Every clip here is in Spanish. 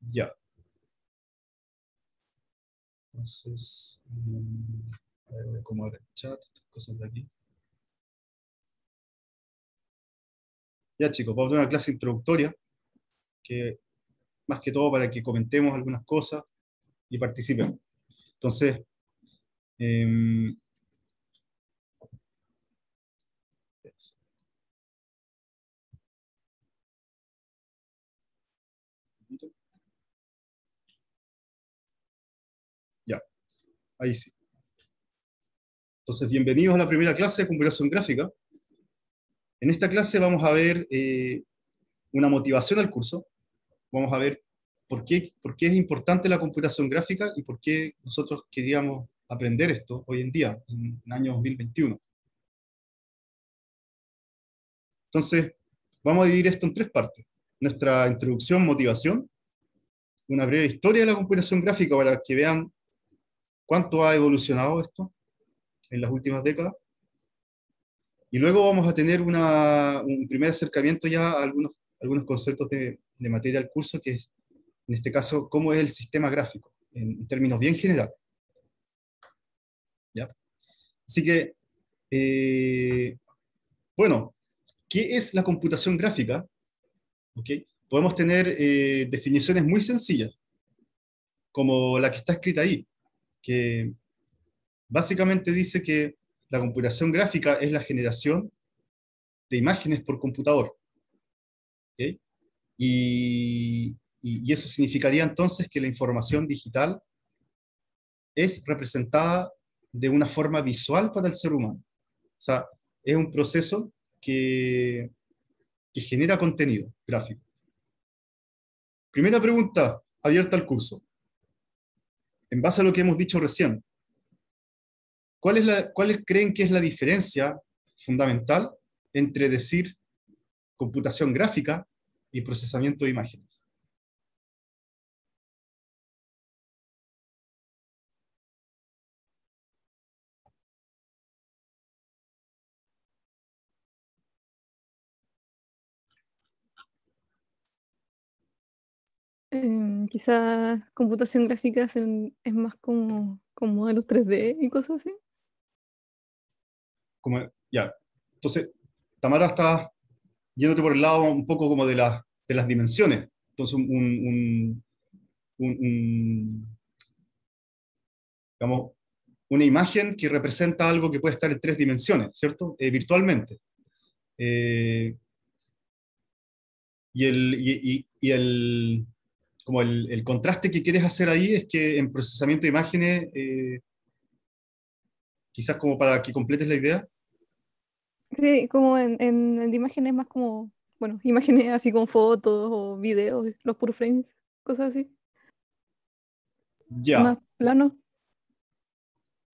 Ya. Entonces, mm, a ver cómo abre el chat, cosas de aquí. Ya chicos, vamos a tener una clase introductoria, que más que todo para que comentemos algunas cosas y participemos. Entonces, eh, Ahí sí. Entonces, bienvenidos a la primera clase de computación gráfica. En esta clase vamos a ver eh, una motivación al curso. Vamos a ver por qué, por qué es importante la computación gráfica y por qué nosotros queríamos aprender esto hoy en día, en el año 2021. Entonces, vamos a dividir esto en tres partes. Nuestra introducción, motivación, una breve historia de la computación gráfica para que vean cuánto ha evolucionado esto en las últimas décadas. Y luego vamos a tener un primer acercamiento ya a algunos, algunos conceptos de, materia del curso, que es, en este caso, cómo es el sistema gráfico, en, términos bien generales. ¿Ya? Así que, eh, bueno, ¿qué es la computación gráfica? Podemos tener eh, definiciones muy sencillas, como la que está escrita ahí que básicamente dice que la computación gráfica es la generación de imágenes por computador. Y, eso significaría entonces que la información digital es representada de una forma visual para el ser humano. O sea, es un proceso que, que genera contenido gráfico. Primera pregunta abierta al curso en base a lo que hemos dicho recién, ¿cuál, es la, creen que es la diferencia fundamental entre decir computación gráfica y procesamiento de imágenes? Eh, Mm, quizás computación gráfica es, más como, como modelos 3D y cosas así. Como, ya, entonces, Tamara está yéndote por el lado un poco como de, de las dimensiones. Entonces, una imagen que representa algo que puede estar en tres dimensiones, ¿cierto? Eh, virtualmente. Eh, el, y, el, como el, contraste que quieres hacer ahí es que en procesamiento de imágenes, eh, quizás como para que completes la idea. Sí, como en, imágenes más como, bueno, imágenes así con fotos o videos, los pure frames, cosas así. Ya. Más plano.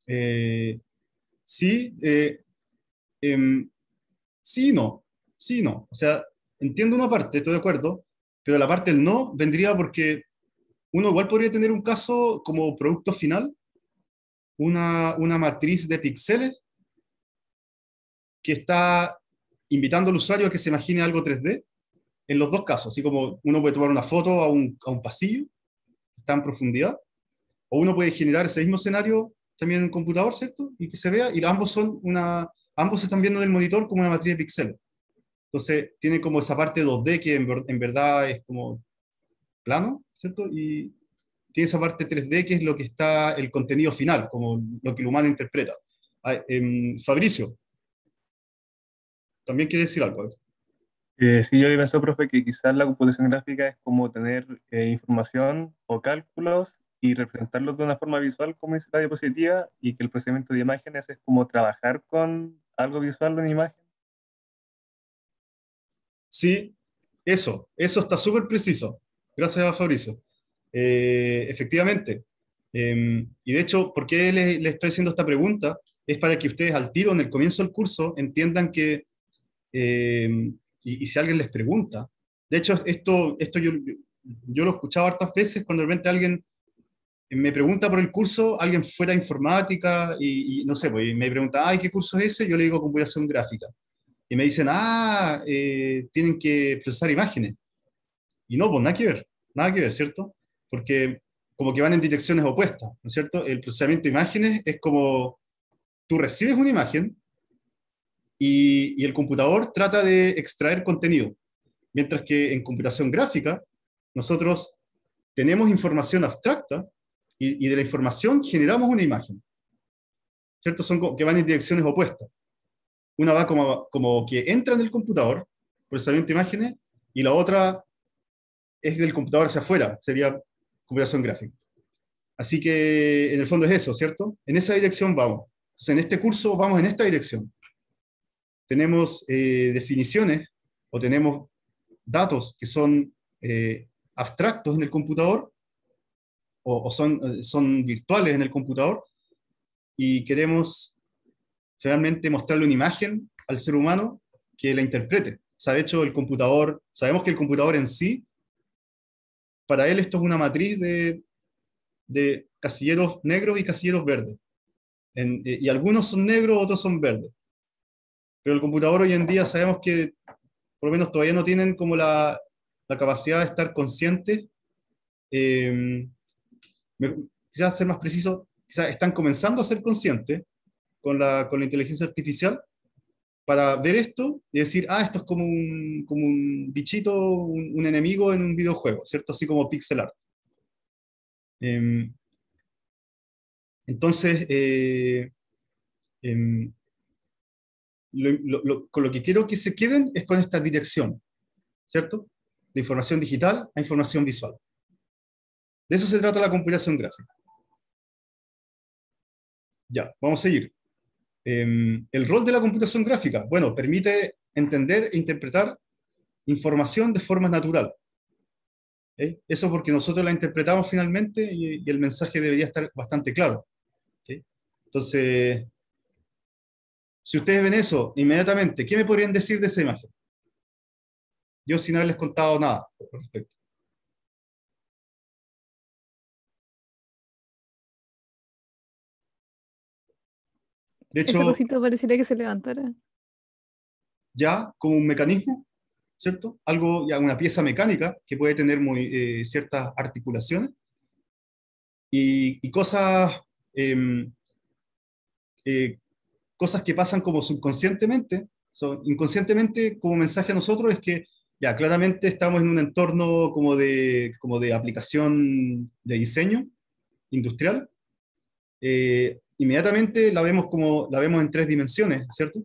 Eh, sí, eh, em, sí, no, sí, no. O sea, entiendo una parte, estoy de acuerdo, pero la parte del no vendría porque uno igual podría tener un caso como producto final, una, matriz de píxeles que está invitando al usuario a que se imagine algo 3D, en los dos casos, así como uno puede tomar una foto a un, pasillo, que está en profundidad, o uno puede generar ese mismo escenario también en un computador, ¿cierto? Y que se vea, y ambos, son una, ambos están viendo en el monitor como una matriz de píxeles. Entonces, tiene como esa parte 2D que en, verdad es como plano, ¿cierto? Y tiene esa parte 3D que es lo que está el contenido final, como lo que el humano interpreta. Em, Fabricio, ¿también quiere decir algo? Eh, sí, yo había profe, que quizás la composición gráfica es como tener eh, información o cálculos y representarlos de una forma visual, como dice la diapositiva, y que el procesamiento de imágenes es como trabajar con algo visual en imagen Sí, eso, eso está súper preciso. Gracias a Fabricio. Eh, efectivamente. Em, y de hecho, ¿por qué le, estoy haciendo esta pregunta? Es para que ustedes al tiro, en el comienzo del curso, entiendan que, em, y, si alguien les pregunta, de hecho, esto, esto yo, lo he escuchado hartas veces cuando de repente alguien me pregunta por el curso, alguien fuera informática y, no sé, pues, me pregunta, ay, ¿qué curso es ese? Yo le digo, ¿cómo voy a hacer un gráfica? y me dicen, ah, eh, tienen que procesar imágenes. Y no, pues nada que ver, nada que ver, ¿cierto? Porque como que van en direcciones opuestas, ¿no es cierto? El procesamiento de imágenes es como tú recibes una imagen y, y el computador trata de extraer contenido, mientras que en computación gráfica nosotros tenemos información abstracta y, y de la información generamos una imagen, ¿cierto? Son que van en direcciones opuestas. Una va como, como que entra en el computador, procesamiento de imágenes, y la otra es del computador hacia afuera, sería computación gráfica. Así que en el fondo es eso, ¿cierto? En esa dirección vamos. Entonces, en este curso vamos en esta dirección. Tenemos eh, definiciones o tenemos datos que son eh, abstractos en el computador o, o son, eh, son virtuales en el computador y queremos realmente mostrarle una imagen al ser humano que la interprete. O sea, de hecho, el computador, sabemos que el computador en sí, para él esto es una matriz de, de casilleros negros y casilleros verdes. y algunos son negros, otros son verdes. Pero el computador hoy en día sabemos que, por lo menos todavía no tienen como la, la capacidad de estar conscientes. Eh, quizás ser más preciso, quizás están comenzando a ser conscientes, con la, inteligencia artificial para ver esto y decir, ah, esto es como un, como un bichito, un, enemigo en un videojuego, ¿cierto? Así como pixel art. Em, entonces, eh, em, con lo que quiero que se queden es con esta dirección, ¿cierto? De información digital a información visual. De eso se trata la computación gráfica. Ya, vamos a seguir. Em, el rol de la computación gráfica, bueno, permite entender e interpretar información de forma natural. ¿eh? Eso porque nosotros la interpretamos finalmente y, el mensaje debería estar bastante claro. Entonces, si ustedes ven eso inmediatamente, ¿qué me podrían decir de esa imagen? Yo sin haberles contado nada al respecto. De hecho, que se levantara. Ya, como un mecanismo, ¿cierto? Algo, ya una pieza mecánica que puede tener muy, eh, ciertas articulaciones y, y cosas, eh, eh, cosas que pasan como subconscientemente, son inconscientemente como mensaje a nosotros es que ya claramente estamos en un entorno como de, como de aplicación de diseño industrial. Eh, inmediatamente la vemos, como, la vemos en tres dimensiones, ¿cierto?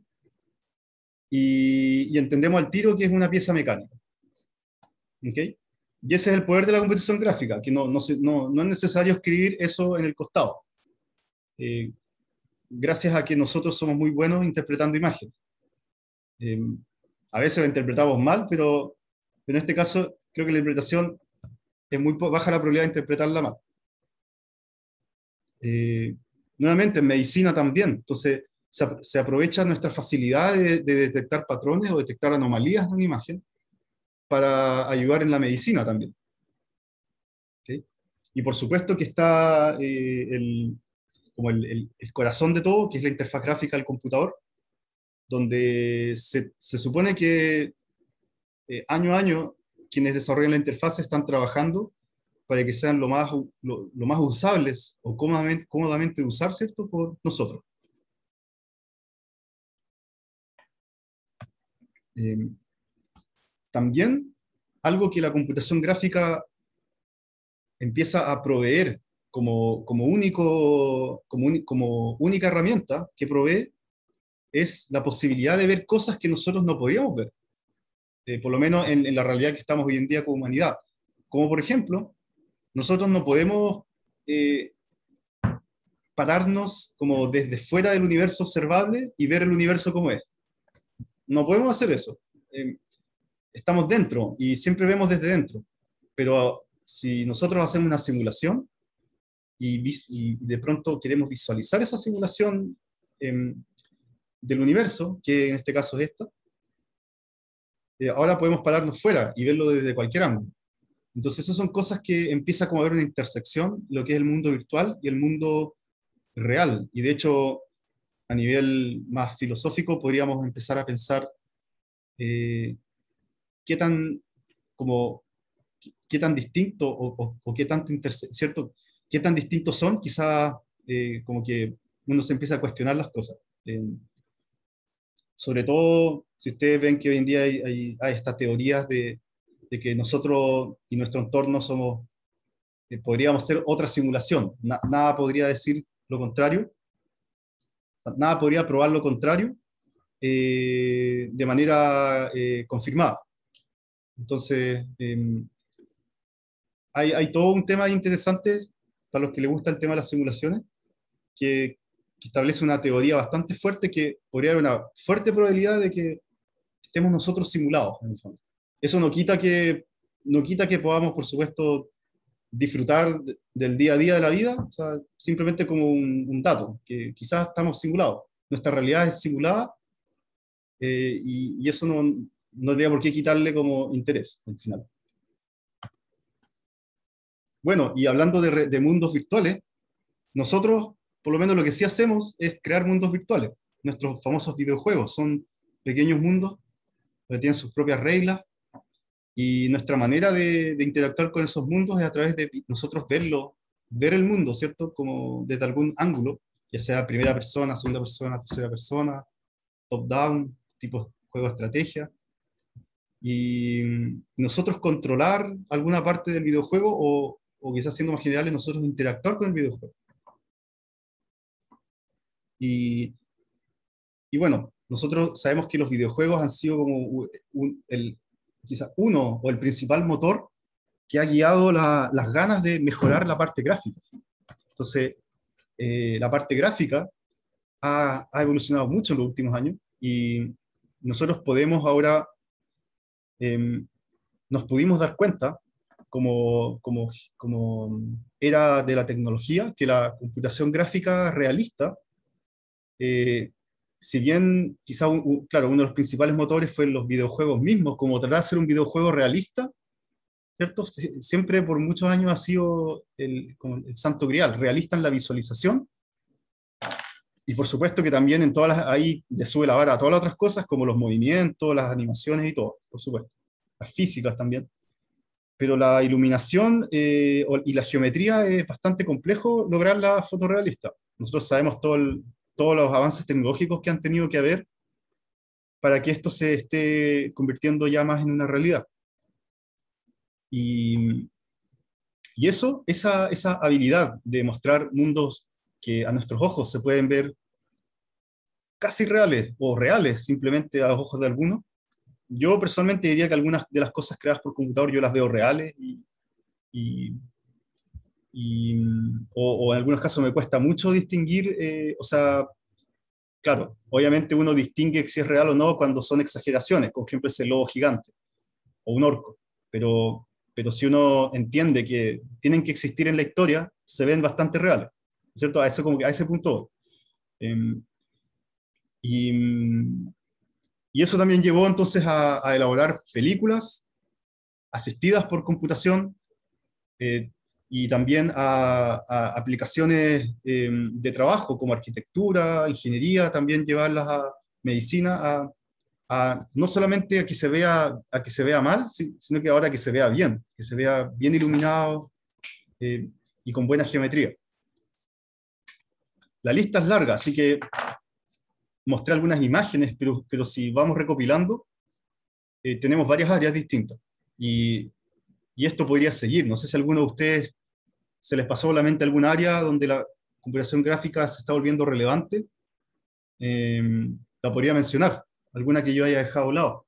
Y, entendemos al tiro que es una pieza mecánica. Y ese es el poder de la computación gráfica, que no, no, no, es necesario escribir eso en el costado. Eh, gracias a que nosotros somos muy buenos interpretando imágenes. Eh, a veces la interpretamos mal, pero en este caso creo que la interpretación es muy baja la probabilidad de interpretarla mal. Eh, nuevamente en medicina también. Entonces, se, aprovecha nuestra facilidad de, detectar patrones o detectar anomalías en una imagen para ayudar en la medicina también. Y por supuesto que está eh, el, como el, corazón de todo, que es la interfaz gráfica del computador, donde se, supone que eh, año a año quienes desarrollan la interfaz están trabajando para que sean lo más, lo, más usables o cómodamente, cómodamente usar, ¿cierto? Por nosotros. Em, también algo que la computación gráfica empieza a proveer como, como, único, como, única herramienta que provee es la posibilidad de ver cosas que nosotros no podíamos ver, eh, por lo menos en, en, la realidad que estamos hoy en día como humanidad. Como por ejemplo, nosotros no podemos eh, pararnos como desde fuera del universo observable y ver el universo como es. No podemos hacer eso. Eh, estamos dentro y siempre vemos desde dentro. Pero ah, si nosotros hacemos una simulación y, de pronto queremos visualizar esa simulación em, del universo, que en este caso es esta, eh, ahora podemos pararnos fuera y verlo desde cualquier ángulo. Entonces, esas son cosas que empieza como a haber una intersección, lo que es el mundo virtual y el mundo real. Y de hecho, a nivel más filosófico, podríamos empezar a pensar eh, qué tan como qué tan distinto o, qué tanto cierto qué tan distintos son quizás eh, como que uno se empieza a cuestionar las cosas eh, sobre todo si ustedes ven que hoy en día hay estas teorías de de que nosotros y nuestro entorno somos, eh, podríamos hacer otra simulación. nada podría decir lo contrario, nada podría probar lo contrario eh, de manera eh, confirmada. Entonces, em, hay, hay, todo un tema interesante para los que les gusta el tema de las simulaciones, que, que establece una teoría bastante fuerte que podría haber una fuerte probabilidad de que estemos nosotros simulados, en el fondo. Eso no quita que, no quita que podamos, por supuesto, disfrutar del día a día de la vida, simplemente como un, dato, que quizás estamos singulados. Nuestra realidad es singulada eh, y, eso no, tendría por qué quitarle como interés al final. Bueno, y hablando de, de mundos virtuales, nosotros, por lo menos lo que sí hacemos es crear mundos virtuales. Nuestros famosos videojuegos son pequeños mundos que tienen sus propias reglas, y nuestra manera de, interactuar con esos mundos es a través de nosotros verlo, ver el mundo, ¿cierto? Como desde algún ángulo, ya sea primera persona, segunda persona, tercera persona, top-down, tipo juego de estrategia. Y mm, nosotros controlar alguna parte del videojuego o, o quizás siendo más generales, nosotros interactuar con el videojuego. Y, bueno, nosotros sabemos que los videojuegos han sido como el, quizás uno o el principal motor que ha guiado las ganas de mejorar la parte gráfica. Entonces, eh, la parte gráfica ha, evolucionado mucho en los últimos años y nosotros podemos ahora, em, nos pudimos dar cuenta, como, como, era de la tecnología, que la computación gráfica realista eh, si bien quizá, claro, uno de los principales motores fue los videojuegos mismos, como tratar de hacer un videojuego realista, ¿cierto? Siempre por muchos años ha sido el, santo grial, realista en la visualización. Y por supuesto que también en todas las, ahí le sube la vara a todas las otras cosas, como los movimientos, las animaciones y todo, por supuesto. Las físicas también. Pero la iluminación eh, y la geometría es bastante complejo lograr la fotorrealista. Nosotros sabemos todo el, todos los avances tecnológicos que han tenido que haber para que esto se esté convirtiendo ya más en una realidad. Y, y eso, esa, esa habilidad de mostrar mundos que a nuestros ojos se pueden ver casi reales o reales simplemente a los ojos de algunos, yo personalmente diría que algunas de las cosas creadas por computador yo las veo reales y, y y, mm, o, en algunos casos me cuesta mucho distinguir, eh, o sea, claro, obviamente uno distingue si es real o no cuando son exageraciones, como por ejemplo ese lobo gigante o un orco, pero, pero si uno entiende que tienen que existir en la historia, se ven bastante reales, ¿cierto? A, eso como que, a ese punto. Em, y, mm, y, eso también llevó entonces a, a elaborar películas asistidas por computación, eh, y también a, aplicaciones em, de trabajo como arquitectura, ingeniería, también llevarlas a medicina, a, no solamente a que se vea, a que se vea mal, sino que ahora que se vea bien, que se vea bien iluminado em, y con buena geometría. La lista es larga, así que mostré algunas imágenes, pero, pero si vamos recopilando, eh, tenemos varias áreas distintas. Y, y esto podría seguir. No sé si alguno de ustedes ¿Se les pasó la mente algún área donde la computación gráfica se está volviendo relevante? Eh, la podría mencionar, alguna que yo haya dejado a lado.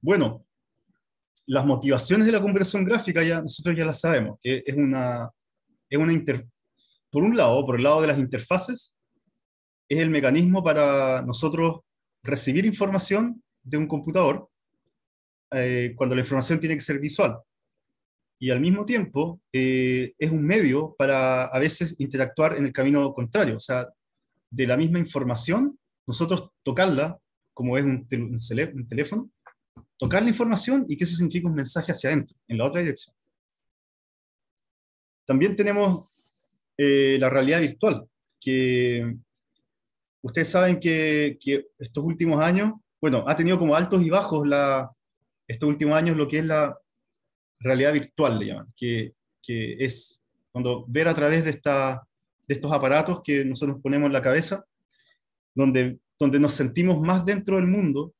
Bueno, las motivaciones de la conversión gráfica ya nosotros ya las sabemos, es una, es una por un lado, por el lado de las interfaces, es el mecanismo para nosotros recibir información de un computador eh, cuando la información tiene que ser visual. Y al mismo tiempo eh, es un medio para a veces interactuar en el camino contrario, o sea, de la misma información, nosotros tocarla, como es un, teléfono, tocar la información y que se significa un mensaje hacia adentro, en la otra dirección. También tenemos eh, la realidad virtual, que ustedes saben que, estos últimos años, bueno, ha tenido como altos y bajos la, estos últimos años lo que es la realidad virtual, le llaman, que, es cuando ver a través de, esta, de estos aparatos que nosotros ponemos en la cabeza, donde, donde nos sentimos más dentro del mundo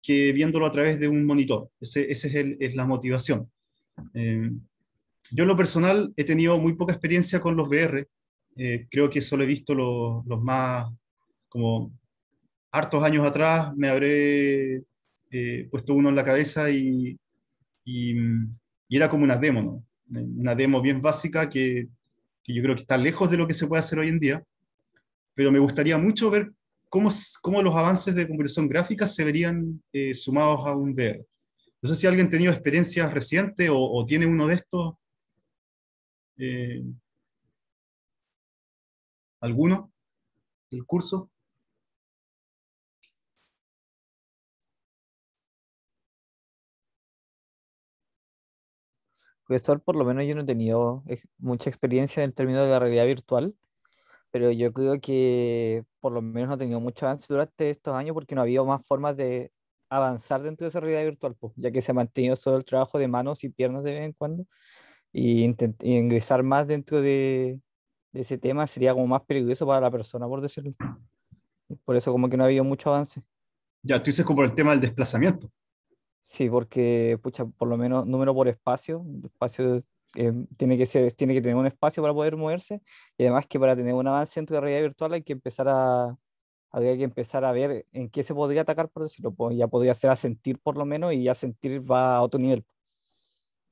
que viéndolo a través de un monitor. Esa ese es, es la motivación. Eh, yo en lo personal he tenido muy poca experiencia con los VR, eh, creo que solo he visto los más como hartos años atrás me habré eh, puesto uno en la cabeza y, era como una demo, ¿no? Una demo bien básica que, yo creo que está lejos de lo que se puede hacer hoy en día, pero me gustaría mucho ver cómo, cómo los avances de computación gráfica se verían eh, sumados a un VR. No sé si alguien ha tenido experiencias recientes o, tiene uno de estos. Eh, ¿Alguno del curso? profesor, por lo menos yo no he tenido mucha experiencia en términos de la realidad virtual, pero yo creo que por lo menos no he tenido mucho avance durante estos años porque no ha habido más formas de avanzar dentro de esa realidad virtual, pues, ya que se ha mantenido solo el trabajo de manos y piernas de vez en cuando, y, ingresar más dentro de, de, ese tema sería como más peligroso para la persona, por decirlo. Por eso como que no ha habido mucho avance. Ya, tú dices como el tema del desplazamiento. Sí, porque, pucha, por lo menos número por espacio, espacio em, tiene, que ser, tiene que tener un espacio para poder moverse y además que para tener un avance en tu realidad virtual hay que empezar a, que empezar a ver en qué se podría atacar, por decirlo, pues, ya podría hacer a sentir por lo menos y ya sentir va a otro nivel.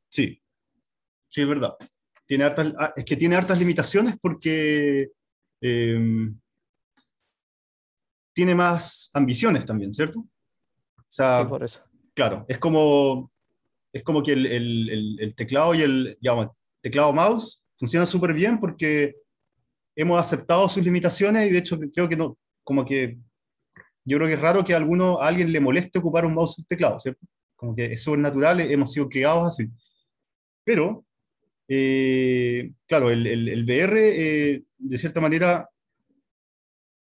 Sí, sí, es verdad. Tiene hartas, ah, es que tiene hartas limitaciones porque em, tiene más ambiciones también, ¿cierto? sí, por eso claro, es como, es como que el, el, teclado y el teclado mouse funcionan súper bien porque hemos aceptado sus limitaciones y de hecho creo que no, como que yo creo que es raro que a, alguno, alguien le moleste ocupar un mouse y teclado, ¿cierto? Como que es sobrenatural, hemos sido creados así. Pero, eh, claro, el, el, VR, eh, de cierta manera,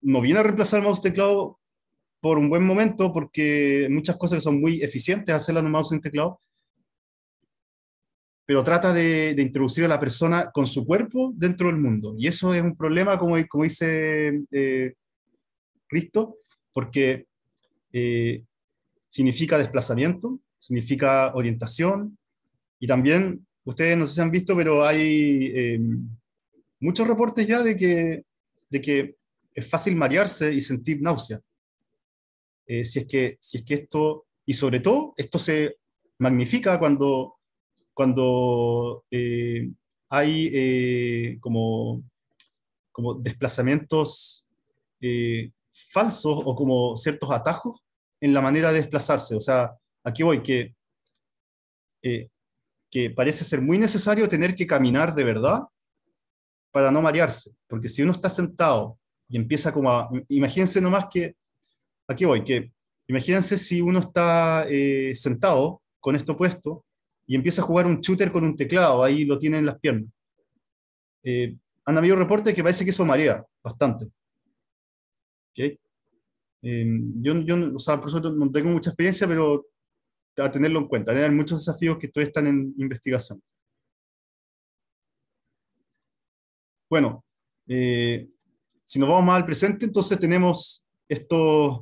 no viene a reemplazar el mouse teclado por un buen momento, porque muchas cosas son muy eficientes hacerlas en teclado, pero trata de, introducir a la persona con su cuerpo dentro del mundo. Y eso es un problema, como, como dice eh, Cristo, porque eh, significa desplazamiento, significa orientación, y también, ustedes no sé si han visto, pero hay eh, muchos reportes ya de que, de que es fácil marearse y sentir náusea. Eh, si, es que, si es que esto, y sobre todo, esto se magnifica cuando, cuando eh, hay eh, como, como desplazamientos falsos o como ciertos atajos en la manera de desplazarse. O sea, aquí voy, que, que parece ser muy necesario tener que caminar de verdad para no marearse, porque si uno está sentado y empieza como a, imagínense nomás que Aquí voy? Que imagínense si uno está eh, sentado con esto puesto y empieza a jugar un shooter con un teclado, ahí lo tiene en las piernas. Eh, han habido reportes que parece que eso marea bastante. ¿Okay? Em, yo, no tengo mucha experiencia, pero a tenerlo en cuenta. Hay muchos desafíos que todavía están en investigación. Bueno, eh, si nos vamos más al presente, entonces tenemos estos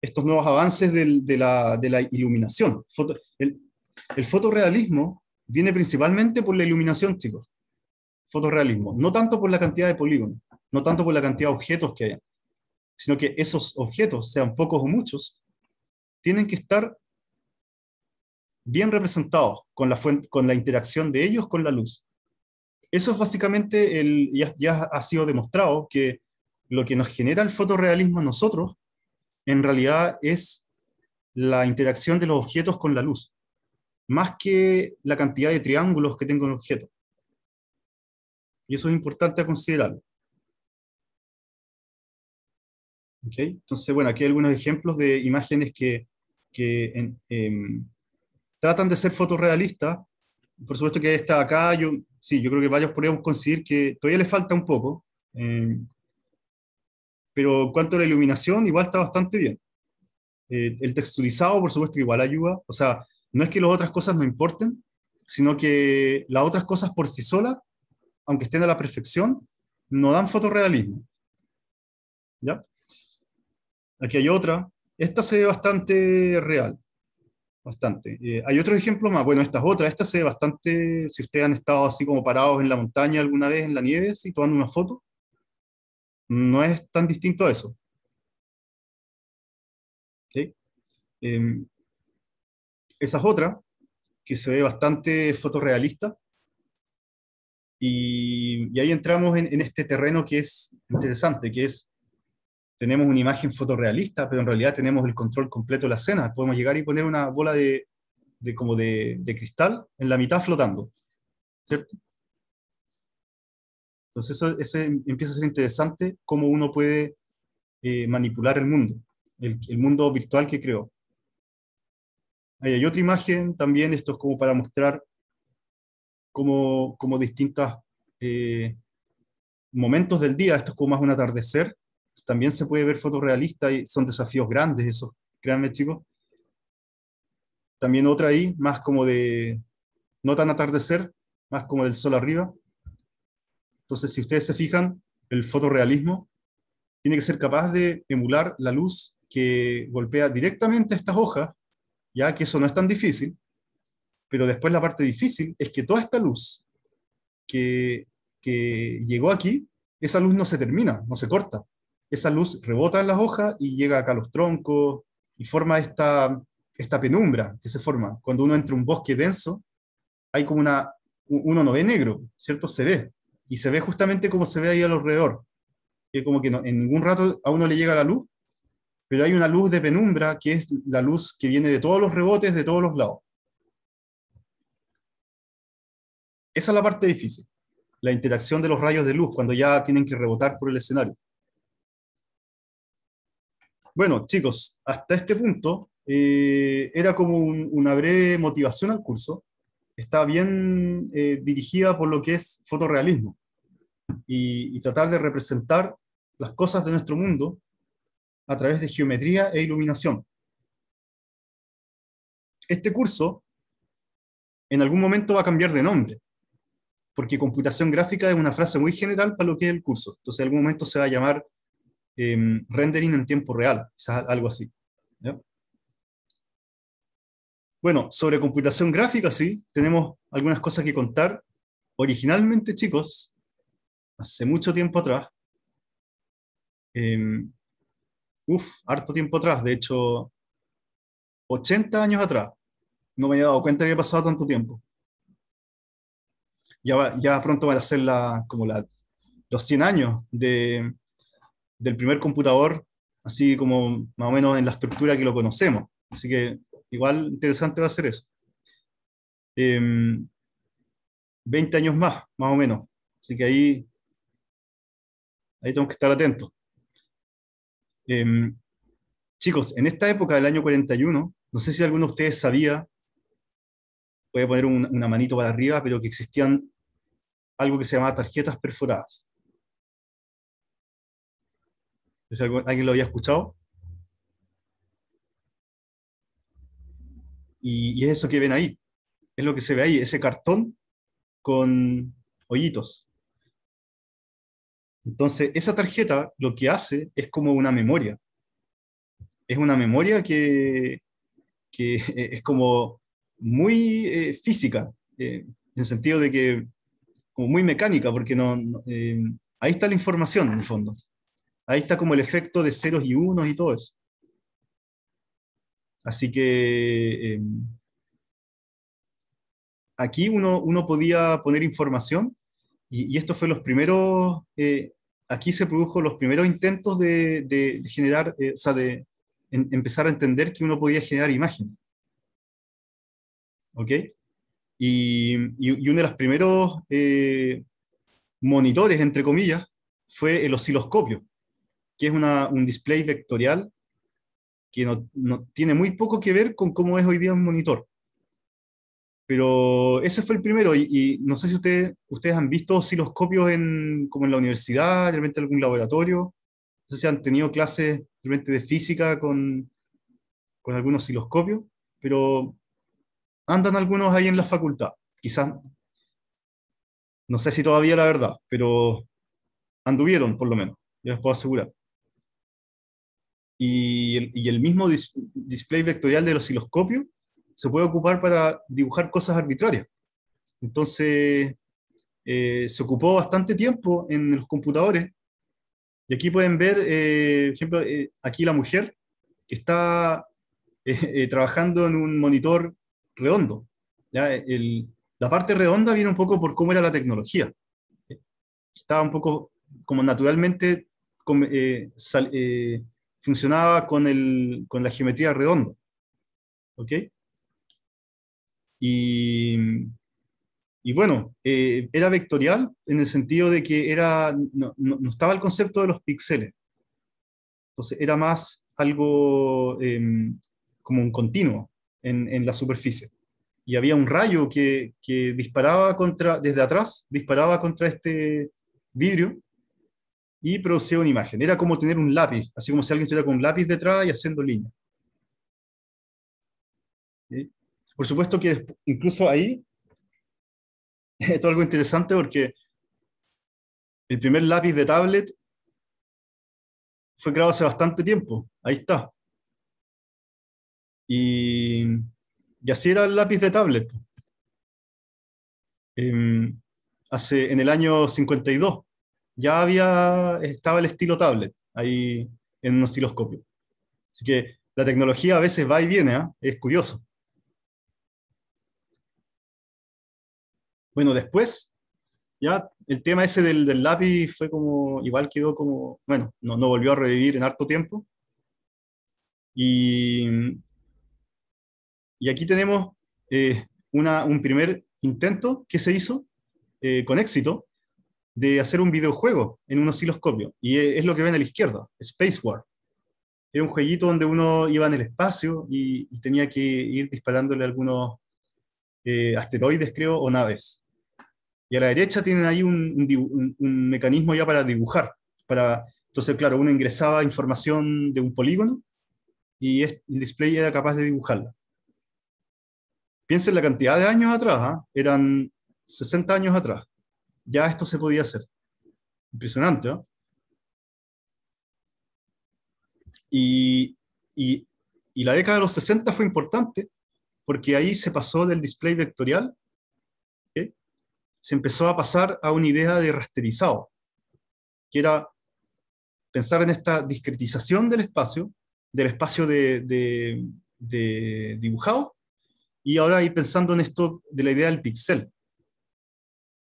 estos nuevos avances de, la, iluminación. Foto, el, el fotorrealismo viene principalmente por la iluminación, chicos. Fotorrealismo. No tanto por la cantidad de polígonos, no tanto por la cantidad de objetos que hay sino que esos objetos, sean pocos o muchos, tienen que estar bien representados con la, interacción de ellos con la luz. Eso es básicamente, el, ya, ya ha sido demostrado que lo que nos genera el fotorrealismo a nosotros en realidad es la interacción de los objetos con la luz, más que la cantidad de triángulos que tenga un objeto. Y eso es importante considerarlo. ¿Okay? Entonces, bueno, aquí hay algunos ejemplos de imágenes que, que em, tratan de ser fotorrealistas. Por supuesto que esta acá, yo, sí, yo creo que varios podríamos conseguir que todavía le falta un poco. Eh, pero en cuanto a la iluminación, igual está bastante bien. Eh, el texturizado, por supuesto, igual ayuda. O sea, no es que las otras cosas no importen, sino que las otras cosas por sí solas, aunque estén a la perfección, no dan fotorrealismo. ¿Ya? Aquí hay otra. Esta se ve bastante real. Bastante. Eh, hay otro ejemplo más. Bueno, esta es otra. Esta se ve bastante, si ustedes han estado así como parados en la montaña alguna vez, en la nieve, así, tomando una foto no es tan distinto a eso. Em, esa es otra, que se ve bastante fotorrealista. Y, ahí entramos en, este terreno que es interesante, que es, tenemos una imagen fotorrealista, pero en realidad tenemos el control completo de la escena. Podemos llegar y poner una bola de, como de, de, cristal en la mitad flotando, ¿cierto? Entonces eso, em, empieza a ser interesante cómo uno puede eh, manipular el mundo, el, mundo virtual que creó. Ahí hay otra imagen también, esto es como para mostrar como, como distintos eh, momentos del día, esto es como más un atardecer, pues también se puede ver fotorrealista y son desafíos grandes esos, créanme chicos. También otra ahí, más como de, no tan atardecer, más como del sol arriba. Entonces, si ustedes se fijan, el fotorrealismo tiene que ser capaz de emular la luz que golpea directamente estas hojas, ya que eso no es tan difícil, pero después la parte difícil es que toda esta luz que, llegó aquí, esa luz no se termina, no se corta. Esa luz rebota en las hojas y llega acá a los troncos y forma esta, esta penumbra que se forma. Cuando uno entra en un bosque denso, hay como una, uno no ve negro, ¿cierto? Se ve, y se ve justamente como se ve ahí alrededor, que como que en ningún rato a uno le llega la luz, pero hay una luz de penumbra que es la luz que viene de todos los rebotes, de todos los lados. Esa es la parte difícil, la interacción de los rayos de luz cuando ya tienen que rebotar por el escenario. Bueno, chicos, hasta este punto eh, era como una breve motivación al curso está bien eh, dirigida por lo que es fotorrealismo y, tratar de representar las cosas de nuestro mundo a través de geometría e iluminación. Este curso en algún momento va a cambiar de nombre, porque computación gráfica es una frase muy general para lo que es el curso. Entonces, en algún momento se va a llamar em, rendering en tiempo real, quizás algo así. Bueno, sobre computación gráfica, sí, tenemos algunas cosas que contar. Originalmente, chicos, hace mucho tiempo atrás, eh, harto tiempo atrás, de hecho, 80 años atrás, no me había dado cuenta que había pasado tanto tiempo. Ya, ya pronto van a ser la, como los 100 años de, del primer computador, así como más o menos en la estructura que lo conocemos. Así que igual interesante va a ser eso. 20 em, años más, más o menos. Así que ahí, ahí tenemos que estar atentos. Em, chicos, en esta época del año 41, no sé si alguno de ustedes sabía, voy a poner una manito para arriba, pero que existían algo que se llamaba tarjetas perforadas. ¿Alguien lo había escuchado? Y, es eso que ven ahí, es lo que se ve ahí, ese cartón con hoyitos. Entonces, esa tarjeta lo que hace es como una memoria. Es una memoria que, es como muy eh, física, eh, en el sentido de que, como muy mecánica, porque no, eh, ahí está la información en el fondo. Ahí está como el efecto de ceros y unos y todo eso. Así que em, aquí uno, podía poner información y, esto fue los primeros, eh, aquí se produjo los primeros intentos de, generar, eh, o sea, de empezar a entender que uno podía generar imágenes. ¿Ok? Y, uno de los primeros eh, monitores, entre comillas, fue el osciloscopio, que es un display vectorial que no, tiene muy poco que ver con cómo es hoy día un monitor. Pero ese fue el primero y, no sé si ustedes han visto osciloscopios en, como en la universidad, realmente en algún laboratorio. No sé si han tenido clases realmente de física con, con osciloscopios, pero andan algunos ahí en la facultad. Quizás, no sé si todavía la verdad, pero anduvieron por lo menos, yo les puedo asegurar y el, mismo display vectorial del osciloscopio se puede ocupar para dibujar cosas arbitrarias. Entonces, eh, se ocupó bastante tiempo en los computadores. Y aquí pueden ver, eh, por ejemplo, eh, aquí la mujer que está trabajando en un monitor redondo. la parte redonda viene un poco por cómo era la tecnología. Estaba un poco como naturalmente funcionaba con, la geometría redonda. ¿Ok? Y, bueno, eh, era vectorial en el sentido de que era, no, estaba el concepto de los píxeles. Entonces era más algo em, como un continuo en, la superficie. Y había un rayo que, que disparaba contra, desde atrás, disparaba contra este vidrio y producía una imagen. Era como tener un lápiz, así como si alguien estuviera con un lápiz detrás y haciendo línea Por supuesto que incluso ahí, esto es algo interesante porque el primer lápiz de tablet fue creado hace bastante tiempo, ahí está. Y, así era el lápiz de tablet. Em, hace, en el año 52 ya había, estaba el estilo tablet ahí en un osciloscopio. Así que la tecnología a veces va y viene, ¿ah? es curioso. Bueno, después, ya el tema ese del, del, lápiz fue como, igual quedó como, bueno, no, no volvió a revivir en harto tiempo. Y, y aquí tenemos eh, una, un primer intento que se hizo eh, con éxito, de hacer un videojuego en un osciloscopio. Y e, es lo que ven a la izquierda, Space War. Era un jueguito donde uno iba en el espacio y, tenía que ir disparándole algunos eh, asteroides, creo, o naves. Y a la derecha tienen ahí un, mecanismo ya para dibujar. Para, entonces, claro, uno ingresaba información de un polígono y el display era capaz de dibujarla. Piensen la cantidad de años atrás, ¿ah? eran 60 años atrás ya esto se podía hacer. Impresionante, ¿no? Y, la década de los 60 fue importante porque ahí se pasó del display vectorial, se empezó a pasar a una idea de rasterizado, que era pensar en esta discretización del espacio, del espacio de, dibujado, y ahora ir pensando en esto de la idea del pixel.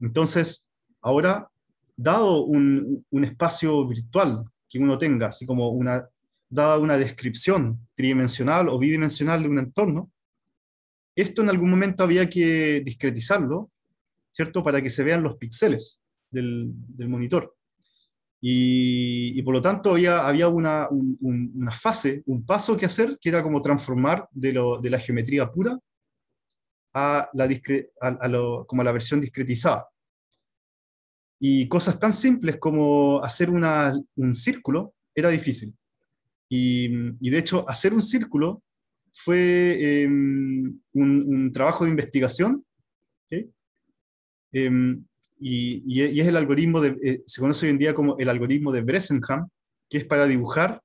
Entonces, Ahora, dado un, espacio virtual que uno tenga, así como una, dada una descripción tridimensional o bidimensional de un entorno, esto en algún momento había que discretizarlo, ¿cierto? Para que se vean los píxeles del, monitor. Y, por lo tanto había, había una, fase, un paso que hacer, que era como transformar de, la geometría pura a la, como a la versión discretizada. Y cosas tan simples como hacer un círculo era difícil. Y, de hecho, hacer un círculo fue em, un, trabajo de investigación. Em, y, es el algoritmo, de, eh, se conoce hoy en día como el algoritmo de Bresenham, que es para dibujar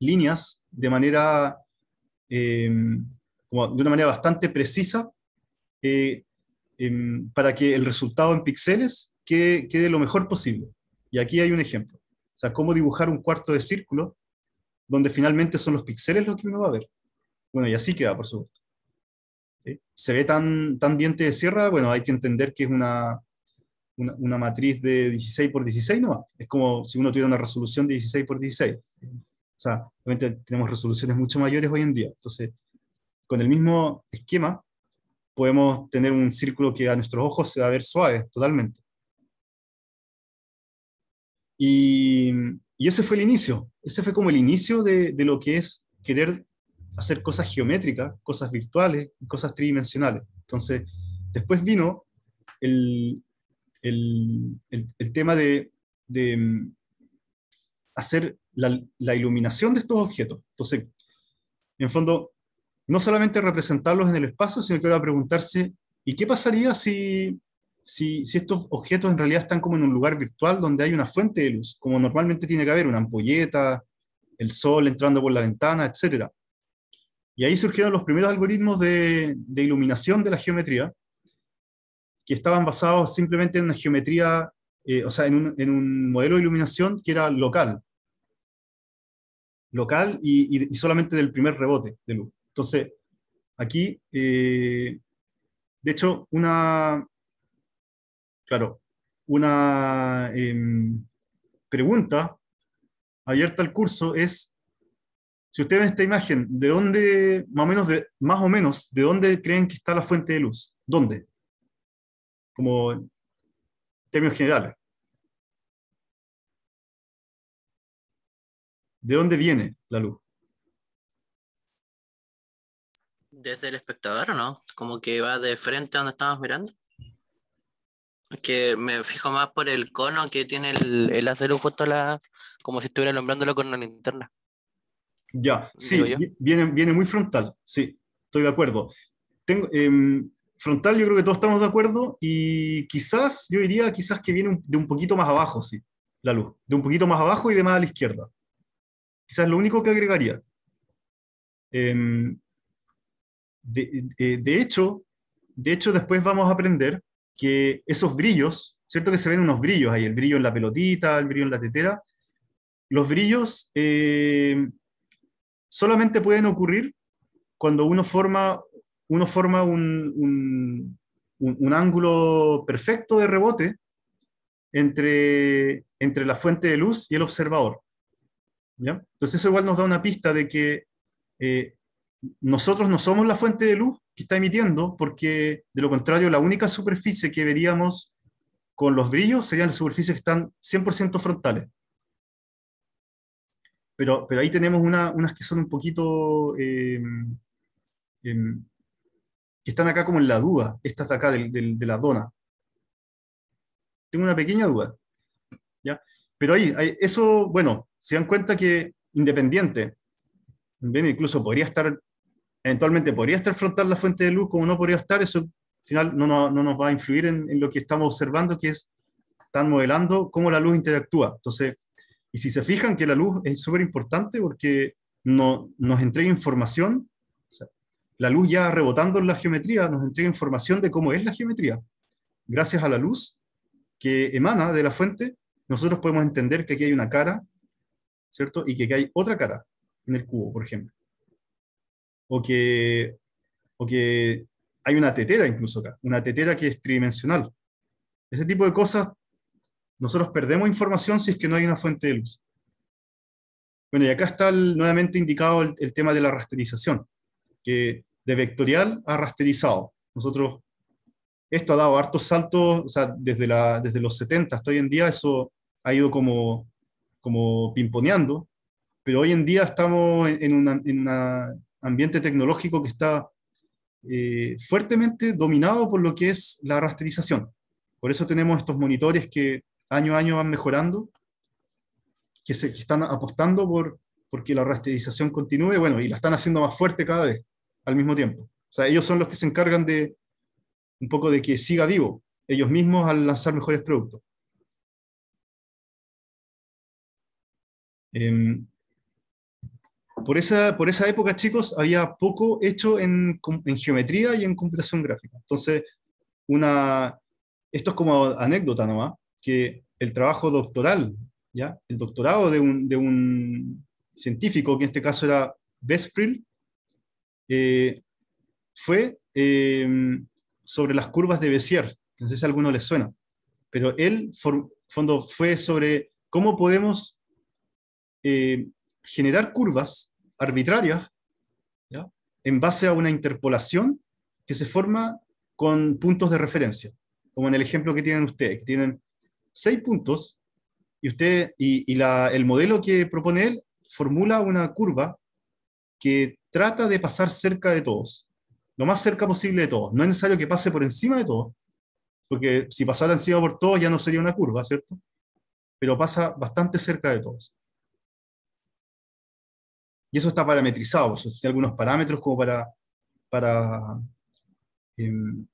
líneas de manera, em, como de una manera bastante precisa, eh, para que el resultado en píxeles quede, quede lo mejor posible. Y aquí hay un ejemplo. O sea, cómo dibujar un cuarto de círculo donde finalmente son los píxeles los que uno va a ver. Bueno, y así queda, por supuesto. ¿Se ve tan, tan diente de sierra? Bueno, hay que entender que es una, una, matriz de 16 por 16 no Es como si uno tuviera una resolución de 16 por 16. O sea, obviamente tenemos resoluciones mucho mayores hoy en día. Entonces, con el mismo esquema, podemos tener un círculo que a nuestros ojos se va a ver suave totalmente. Y, ese fue el inicio, ese fue como el inicio de, lo que es querer hacer cosas geométricas, cosas virtuales, cosas tridimensionales. Entonces, después vino el, tema de, mm, hacer la, iluminación de estos objetos. Entonces, en fondo, no solamente representarlos en el espacio, sino que va a preguntarse, ¿y qué pasaría si si, estos objetos en realidad están como en un lugar virtual donde hay una fuente de luz, como normalmente tiene que haber una ampolleta, el sol entrando por la ventana, etc. Y ahí surgieron los primeros algoritmos de, iluminación de la geometría, que estaban basados simplemente en una geometría, eh, o sea, en un, modelo de iluminación que era local. Local y, solamente del primer rebote de luz. Entonces, aquí, eh, de hecho, una, claro, una em, pregunta abierta al curso es, si ustedes ven esta imagen, ¿de dónde, más o menos, de, más o menos, de dónde creen que está la fuente de luz? ¿Dónde? Como términos generales. ¿De dónde viene la luz? ¿Desde el espectador o no? Como que va de frente a donde estamos mirando que me fijo más por el cono que tiene el, el acero justo la. como si estuviera alumbrándolo con una linterna. Ya, sí, viene, viene muy frontal, sí, estoy de acuerdo. Tengo, em, frontal yo creo que todos estamos de acuerdo y quizás, yo diría quizás que viene de un poquito más abajo, sí, la luz, de un poquito más abajo y de más a la izquierda. Quizás lo único que agregaría. Em, hecho, de hecho después vamos a aprender que esos brillos, ¿cierto? Que se ven unos brillos ahí, el brillo en la pelotita, el brillo en la tetera. Los brillos eh, solamente pueden ocurrir cuando uno forma, uno forma un, un, ángulo perfecto de rebote entre, entre la fuente de luz y el observador. ¿ya? Entonces eso igual nos da una pista de que eh, nosotros no somos la fuente de luz que está emitiendo, porque de lo contrario, la única superficie que veríamos con los brillos serían las superficies que están 100% frontales. Pero, pero ahí tenemos unas que son un poquito... Eh, em, que están acá como en la duda, esta está acá de la dona. Tengo una pequeña duda. ¿ya? Pero ahí, eso, bueno, se dan cuenta que independiente, incluso podría estar eventualmente podría estar frontal la fuente de luz, como no podría estar, eso al final no, nos va a influir en, lo que estamos observando, que es, están modelando cómo la luz interactúa. Entonces, y si se fijan que la luz es súper importante porque nos entrega información, la luz ya rebotando en la geometría nos entrega información de cómo es la geometría. Gracias a la luz que emana de la fuente, nosotros podemos entender que aquí hay una cara, ¿cierto? Y que aquí hay otra cara en el cubo, por ejemplo o que, hay una tetera incluso acá, una tetera que es tridimensional. Ese tipo de cosas, nosotros perdemos información si es que no hay una fuente de luz. Bueno, y acá está nuevamente indicado el, tema de la rasterización, que de vectorial a rasterizado. Nosotros, esto ha dado hartos saltos, o sea, desde, la, desde los 70 hasta hoy en día, eso ha ido como, como pimponeando, pero hoy en día estamos en, en una ambiente tecnológico que está eh, fuertemente dominado por lo que es la rasterización. Por eso tenemos estos monitores que año a año van mejorando, que, se, están apostando por porque la rasterización continúe, bueno, y la están haciendo más fuerte cada vez al mismo tiempo. O sea, ellos son los que se encargan de un poco de que siga vivo ellos mismos al lanzar mejores productos. Em, por esa, por esa época, chicos, había poco hecho en, geometría y en computación gráfica. Entonces, una, esto es como anécdota nomás, que el trabajo doctoral, ¿ya? el doctorado de un, científico, que en este caso era Vespril, eh, fue em, sobre las curvas de Bessier. No sé si a alguno les suena, pero él, fondo, fue sobre cómo podemos eh, generar curvas arbitrarias en base a una interpolación que se forma con puntos de referencia, como en el ejemplo que tienen ustedes, que tienen seis puntos y, usted, y, el modelo que propone él formula una curva que trata de pasar cerca de todos, lo más cerca posible de todos. No es necesario que pase por encima de todos, porque si pasara encima por todos ya no sería una curva, ¿cierto? Pero pasa bastante cerca de todos. Y eso está parametrizado, o pues, tiene algunos parámetros como para, para em,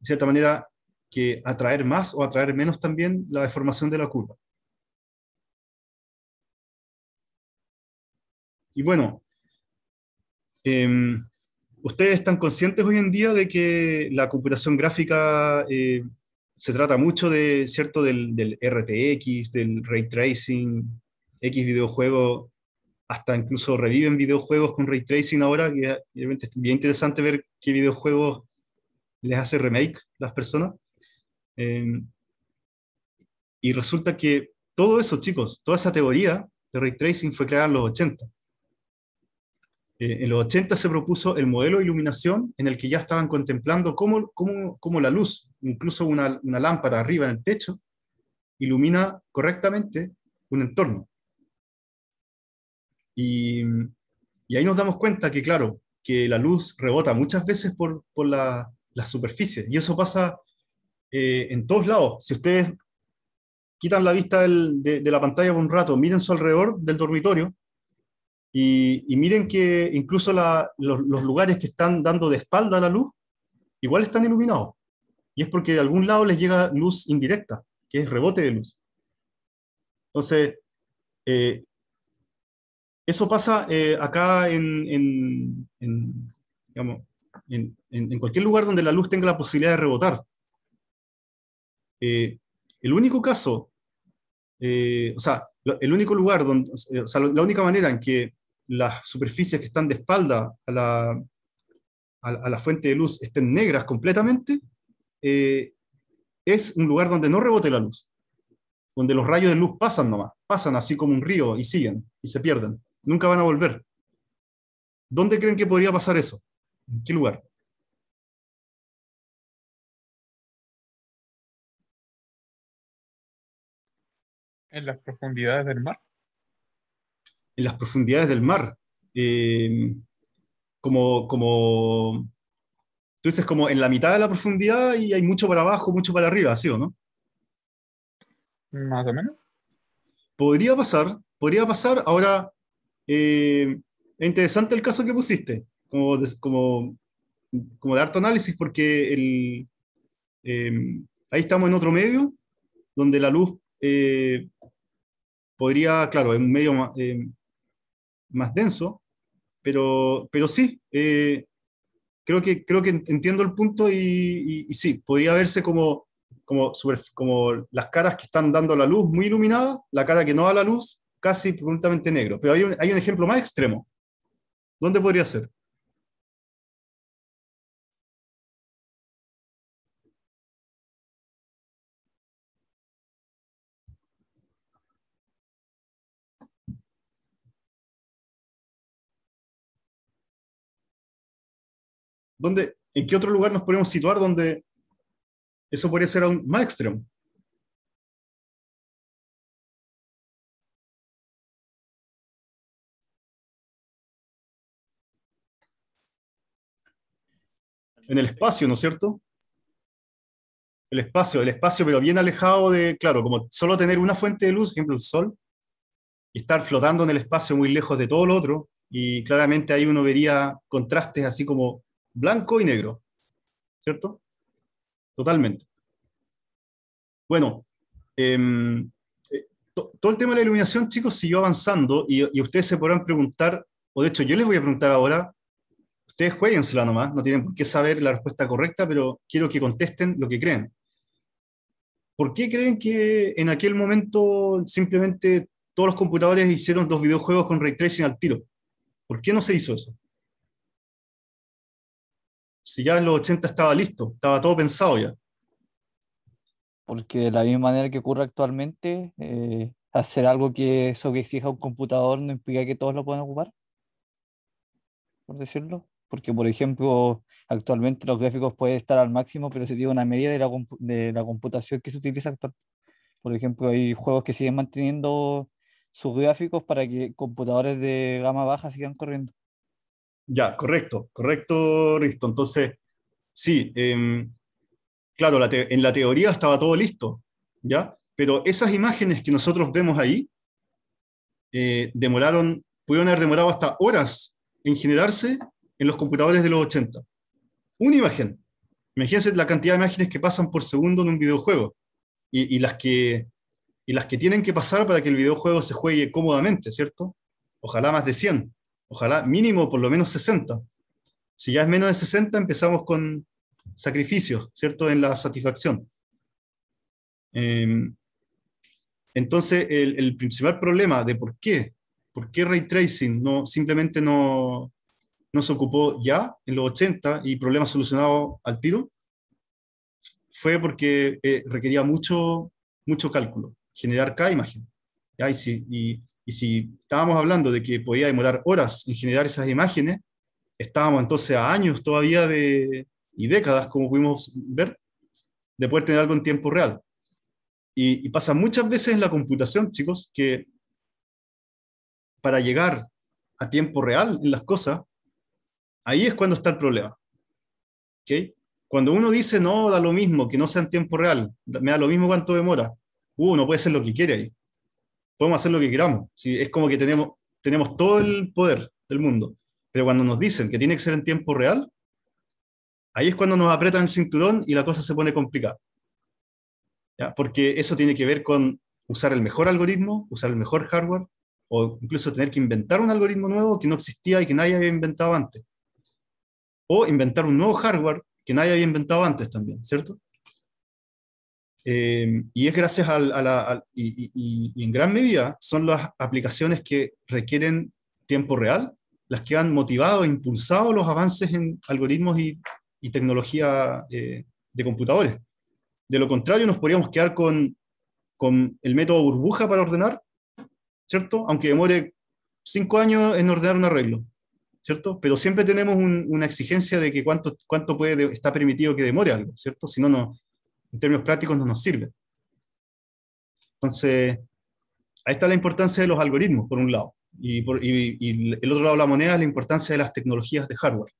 cierta manera, que atraer más o atraer menos también la deformación de la curva. Y bueno, em, ¿ustedes están conscientes hoy en día de que la computación gráfica eh, se trata mucho de, ¿cierto? Del, del, RTX, del ray tracing, X videojuego hasta incluso reviven videojuegos con ray tracing ahora, que es bien interesante ver qué videojuegos les hace remake las personas. Em, y resulta que todo eso, chicos, toda esa teoría de ray tracing fue creada en los 80. Eh, en los 80 se propuso el modelo de iluminación en el que ya estaban contemplando cómo, la luz, incluso una, una lámpara arriba en el techo, ilumina correctamente un entorno. Y, ahí nos damos cuenta que, claro, que la luz rebota muchas veces por, por la, superficie. Y eso pasa eh, en todos lados. Si ustedes quitan la vista de, la pantalla por un rato, miren su alrededor del dormitorio y, miren que incluso los, lugares que están dando de espalda a la luz, igual están iluminados. Y es porque de algún lado les llega luz indirecta, que es rebote de luz. Entonces, eh, eso pasa eh, acá en, en, en, cualquier lugar donde la luz tenga la posibilidad de rebotar. Eh, el único caso, eh, o sea, el único lugar donde, o sea, la única manera en que las superficies que están de espalda a la, a, a la fuente de luz estén negras completamente, es un lugar donde no rebote la luz, donde los rayos de luz pasan nomás, pasan así como un río y siguen y se pierden nunca van a volver. ¿Dónde creen que podría pasar eso? ¿En qué lugar? En las profundidades del mar. En las profundidades del mar. Eh, como, como, tú dices, como en la mitad de la profundidad y hay mucho para abajo, mucho para arriba, ¿sí o no? Más o menos. Podría pasar, podría pasar. Ahora, eh, es interesante el caso que pusiste, como de, como, harto análisis, porque eh, ahí estamos en otro medio, donde la luz eh, podría, claro, es un medio más, denso, pero, sí, creo, que, entiendo el punto y, sí, podría verse como como, las caras que están dando la luz muy iluminadas, la cara que no da la luz, casi completamente negro. Pero hay un, hay un ejemplo más extremo. ¿Dónde podría ser? ¿Dónde, ¿En qué otro lugar nos podemos situar donde eso podría ser aún más extremo? en el espacio, ¿no es cierto? El espacio, el espacio, pero bien alejado de, claro, como solo tener una fuente de luz, por ejemplo, el sol, y estar flotando en el espacio muy lejos de todo lo otro, y claramente ahí uno vería contrastes así como blanco y negro, ¿cierto? Totalmente. Bueno, em, eh, todo el tema de la iluminación, chicos, siguió avanzando y, ustedes se podrán preguntar, o de hecho yo les voy a preguntar ahora, Ustedes jueguensela nomás, no tienen por qué saber la respuesta correcta, pero quiero que contesten lo que creen. ¿Por qué creen que en aquel momento simplemente todos los computadores hicieron dos videojuegos con ray tracing al tiro? ¿Por qué no se hizo eso? Si ya en los 80 estaba listo, estaba todo pensado ya. Porque de la misma manera que ocurre actualmente, eh, hacer algo que eso que exija un computador no implica que todos lo puedan ocupar, por decirlo porque por ejemplo, actualmente los gráficos pueden estar al máximo, pero se tiene una medida de la, de la computación que se utiliza actualmente. Por ejemplo, hay juegos que siguen manteniendo sus gráficos para que computadores de gama baja sigan corriendo. Ya, correcto, correcto, listo. Entonces, sí, em, claro, en la teoría estaba todo listo, ¿ya? Pero esas imágenes que nosotros vemos ahí, eh, demoraron, pudieron haber demorado hasta horas en generarse en los computadores de los 80. Una imagen. Imagínense la cantidad de imágenes que pasan por segundo en un videojuego y, las, que, las que tienen que pasar para que el videojuego se juegue cómodamente, ¿cierto? Ojalá más de 100, ojalá mínimo por lo menos 60. Si ya es menos de 60, empezamos con sacrificios, ¿cierto? En la satisfacción. Em, entonces, el, el, principal problema de por qué, por qué ray tracing no, simplemente no, no se ocupó ya en los 80 y problemas solucionados al tiro, fue porque eh, requería mucho, mucho cálculo, generar cada imagen. Y, si, y, si, estábamos hablando de que podía demorar horas en generar esas imágenes, estábamos entonces a años todavía de, y décadas, como pudimos ver, de poder tener algo en tiempo real. Y, y pasa muchas veces en la computación, chicos, que para llegar a tiempo real en las cosas, Ahí es cuando está el problema. Cuando uno dice, no, da lo mismo, que no sea en tiempo real, me da lo mismo cuánto demora, uh, uno puede hacer lo que quiere ahí. Podemos hacer lo que queramos. Es como que tenemos, tenemos todo el poder del mundo. Pero cuando nos dicen que tiene que ser en tiempo real, ahí es cuando nos aprietan el cinturón y la cosa se pone complicada. Porque eso tiene que ver con usar el mejor algoritmo, usar el mejor hardware, o incluso tener que inventar un algoritmo nuevo que no existía y que nadie había inventado antes o inventar un nuevo hardware que nadie había inventado antes también, ¿cierto? Eh, y es gracias a la... y, en gran medida son las aplicaciones que requieren tiempo real, las que han motivado e impulsado los avances en algoritmos y, tecnología eh, de computadores. De lo contrario, nos podríamos quedar con, con, el método burbuja para ordenar, ¿cierto? Aunque demore cinco años en ordenar un arreglo. ¿cierto? Pero siempre tenemos una exigencia de que cuánto, cuánto puede, está permitido que demore algo, ¿cierto? Si no, en términos prácticos no nos sirve. Entonces, ahí está la importancia de los algoritmos, por un lado, y, y el otro lado de la moneda es la importancia de las tecnologías de hardware.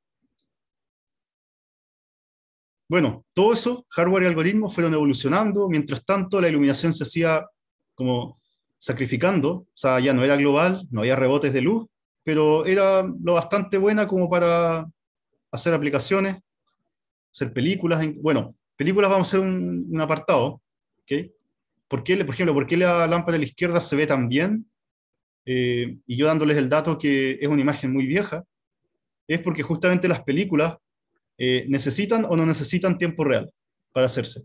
Bueno, todo eso, hardware y algoritmos, fueron evolucionando. Mientras tanto, la iluminación se hacía como sacrificando, o sea, ya no era global, no había rebotes de luz, pero era lo bastante buena como para hacer aplicaciones, hacer películas. bueno, películas vamos a hacer un, apartado. ¿okay? ¿Por, qué, por ejemplo, ¿por qué la lámpara de la izquierda se ve tan bien? Eh, y yo dándoles el dato que es una imagen muy vieja, es porque justamente las películas eh, necesitan o no necesitan tiempo real para hacerse.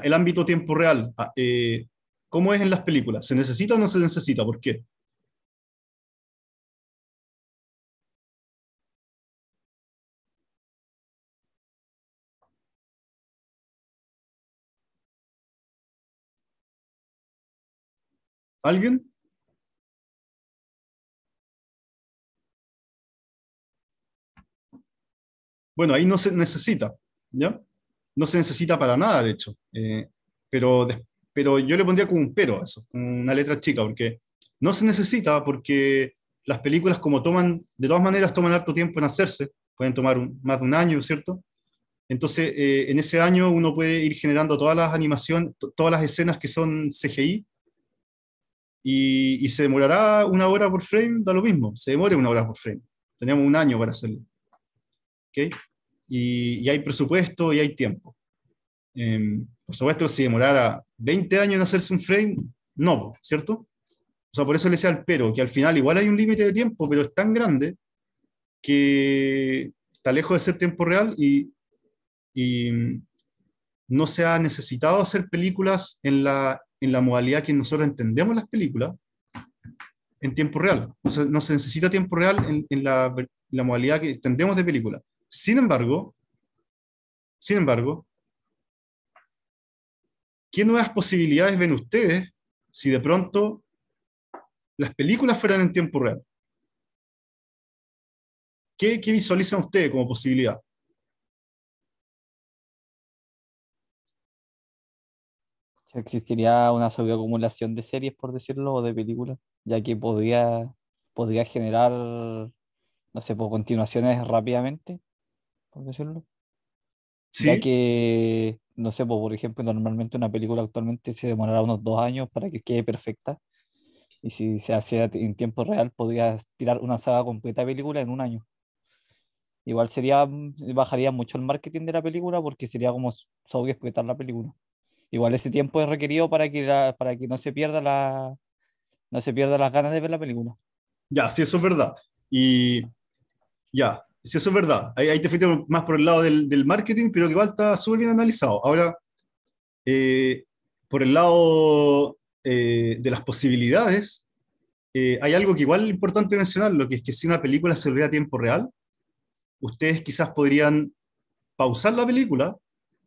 el ámbito tiempo real, ah, eh, ¿cómo es en las películas? ¿Se necesita o no se necesita? ¿Por qué? ¿Alguien? Bueno, ahí no se necesita, ¿ya? no se necesita para nada, de hecho. Eh, pero, pero yo le pondría como un pero a eso, una letra chica, porque no se necesita porque las películas como toman, de todas maneras toman harto tiempo en hacerse, pueden tomar más de un año, ¿cierto? Entonces, eh, en ese año uno puede ir generando todas las animaciones, todas las escenas que son CGI, y, se demorará una hora por frame, da lo mismo, se demora una hora por frame. Tenemos un año para hacerlo. ¿Okay? y, hay presupuesto y hay tiempo. Em, por supuesto, si demorara 20 años en hacerse un frame, no, ¿cierto? O sea, por eso le decía al pero, que al final igual hay un límite de tiempo, pero es tan grande que está lejos de ser tiempo real y, mm, no se ha necesitado hacer películas en la, en la modalidad que nosotros entendemos las películas en tiempo real. no se necesita tiempo real en, la, la modalidad que entendemos de película. Sin embargo, sin embargo, ¿qué nuevas posibilidades ven ustedes si de pronto las películas fueran en tiempo real? ¿Qué, visualizan ustedes como posibilidad? Existiría una sobreacumulación de series, por decirlo, o de películas, ya que podría, generar, no sé, pues, continuaciones rápidamente por decirlo. Ya que, no sé, pues, por ejemplo, normalmente una película actualmente se demorará unos dos años para que quede perfecta. Y si se hace en tiempo real, podrías tirar una saga completa de película en un año. Igual sería, mm, bajaría mucho el marketing de la película porque sería como sobrespetar la película. Igual ese tiempo es requerido para que, para que no, se pierda la, no se pierda las ganas de ver la película. Ya, sí, eso es verdad. Y ya, Sí, eso es verdad. Ahí, te fuiste más por el lado del, marketing, pero que igual está súper bien analizado. Ahora, eh, por el lado eh, de las posibilidades, eh, hay algo que igual es importante mencionar, lo que es que si una película se ve a tiempo real, ustedes quizás podrían pausar la película,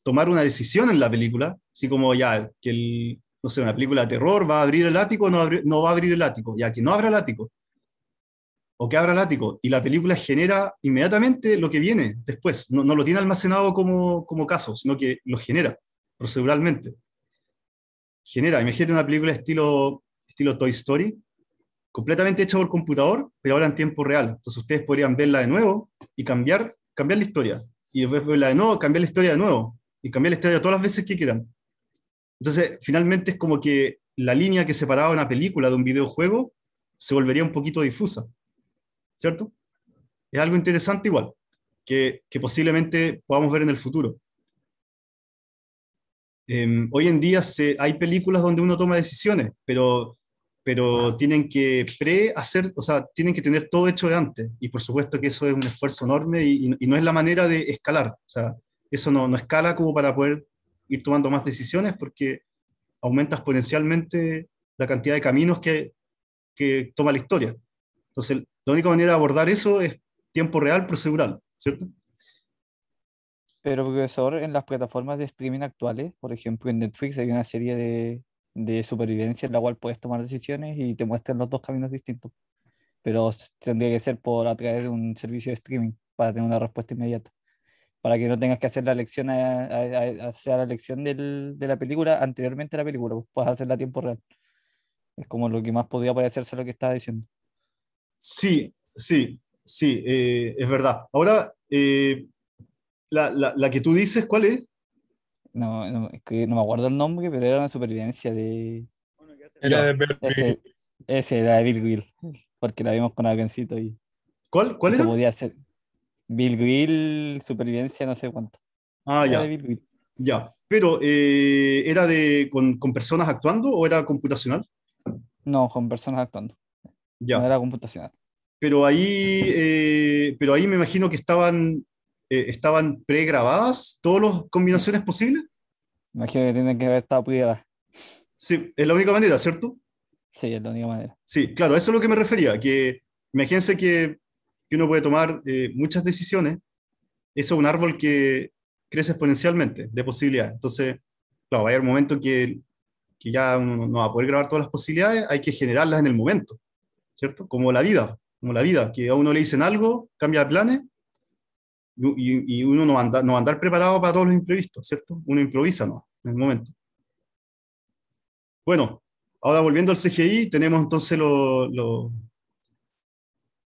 tomar una decisión en la película, así como ya que el, no sé, una película de terror va a abrir el ático o no, no va a abrir el ático, ya que no abra el ático o que abra el ático y la película genera inmediatamente lo que viene después. No, lo tiene almacenado como, como caso, sino que lo genera proceduralmente. Genera, imagínate una película estilo, estilo Toy Story, completamente hecha por computador, pero ahora en tiempo real. Entonces ustedes podrían verla de nuevo y cambiar, cambiar la historia. Y después verla de nuevo, cambiar la historia de nuevo. Y cambiar la historia todas las veces que quieran. Entonces, finalmente es como que la línea que separaba una película de un videojuego se volvería un poquito difusa. ¿cierto? Es algo interesante igual, que, que posiblemente podamos ver en el futuro. Em, hoy en día se, hay películas donde uno toma decisiones, pero, pero tienen que pre-hacer, o sea, tienen que tener todo hecho de antes. Y por supuesto que eso es un esfuerzo enorme y, no es la manera de escalar. O sea, eso no, no escala como para poder ir tomando más decisiones porque aumenta exponencialmente la cantidad de caminos que, que toma la historia. Entonces, la única manera de abordar eso es tiempo real procedural, ¿cierto? Pero profesor, en las plataformas de streaming actuales, por ejemplo en Netflix hay una serie de, de supervivencia en la cual puedes tomar decisiones y te muestran los dos caminos distintos. Pero tendría que ser por a través de un servicio de streaming para tener una respuesta inmediata. Para que no tengas que hacer la lección, la lección de la película anteriormente a la película, pues puedes hacerla a tiempo real. Es como lo que más podría parecerse a lo que estaba diciendo. Sí, sí, sí, eh, es verdad. Ahora, eh, la, que tú dices, ¿cuál es? No, no, me acuerdo el nombre, pero era una supervivencia de... Bueno, era de Ese, era de Bill porque la vimos con alguiencito y... ¿Cuál, cuál era? Se podía hacer. Bill Grill, supervivencia, no sé cuánto. Ah, ya. ya, pero eh, ¿era de con personas actuando o era computacional? No, con personas actuando. Ya. computacional. Pero ahí, eh, pero ahí me imagino que estaban, eh, estaban pregrabadas todas las combinaciones posibles. Me imagino que tienen que haber estado pregrabadas. Sí, es la única manera, ¿cierto? Sí, es la única manera. Sí, claro, eso es lo que me refería, que imagínense que, que uno puede tomar eh, muchas decisiones. Eso es un árbol que crece exponencialmente de posibilidades. Entonces, claro, va a haber un momento que, que ya uno no va a poder grabar todas las posibilidades, hay que generarlas en el momento. ¿cierto? Como la vida, como la vida, que a uno le dicen algo, cambia de planes y, uno no anda, no andar preparado para todos los imprevistos, ¿cierto? Uno improvisa, ¿no? En el momento. Bueno, ahora volviendo al CGI, tenemos entonces lo,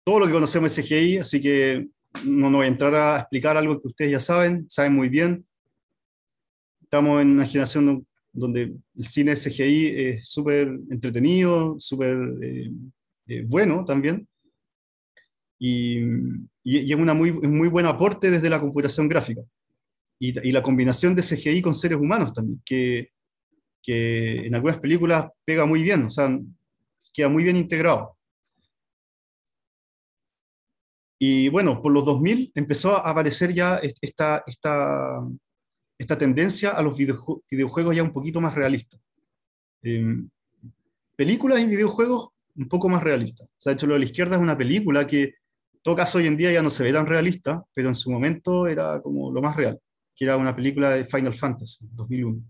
todo lo que conocemos del CGI, así que no voy a entrar a explicar algo que ustedes ya saben, saben muy bien. Estamos en una generación donde el cine CGI es súper entretenido, súper eh, eh, bueno también. Y, y, es una muy, muy buen aporte desde la computación gráfica. Y, la combinación de CGI con seres humanos también, que, en algunas películas pega muy bien, o sea, queda muy bien integrado. Y bueno, por los 2000 empezó a aparecer ya esta, esta, esta tendencia a los videojuegos ya un poquito más realistas. Em, películas y videojuegos un poco más realista. O sea, de hecho, lo de la izquierda es una película que, en todo caso, hoy en día ya no se ve tan realista, pero en su momento era como lo más real, que era una película de Final Fantasy, 2001.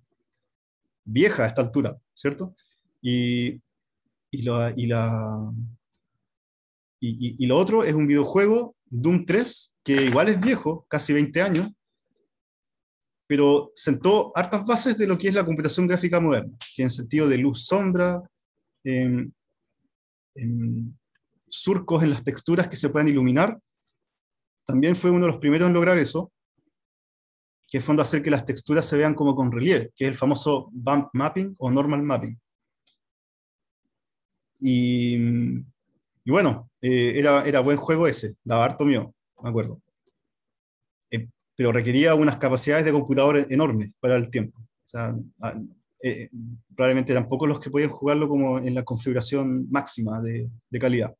Vieja a esta altura, ¿cierto? Y, y, lo, la, lo otro es un videojuego, Doom 3, que igual es viejo, casi 20 años, pero sentó hartas bases de lo que es la computación gráfica moderna, que en sentido de luz, sombra, em, surcos en las texturas que se puedan iluminar. También fue uno de los primeros en lograr eso, que fue fondo hacer que las texturas se vean como con relieve, que es el famoso bump mapping o normal mapping. Y, bueno, eh, era, era, buen juego ese, daba harto mío, me acuerdo. Eh, pero requería unas capacidades de computador e-, enormes para el tiempo. O sea, ah, eh, probablemente tampoco los que podían jugarlo como en la configuración máxima de, calidad.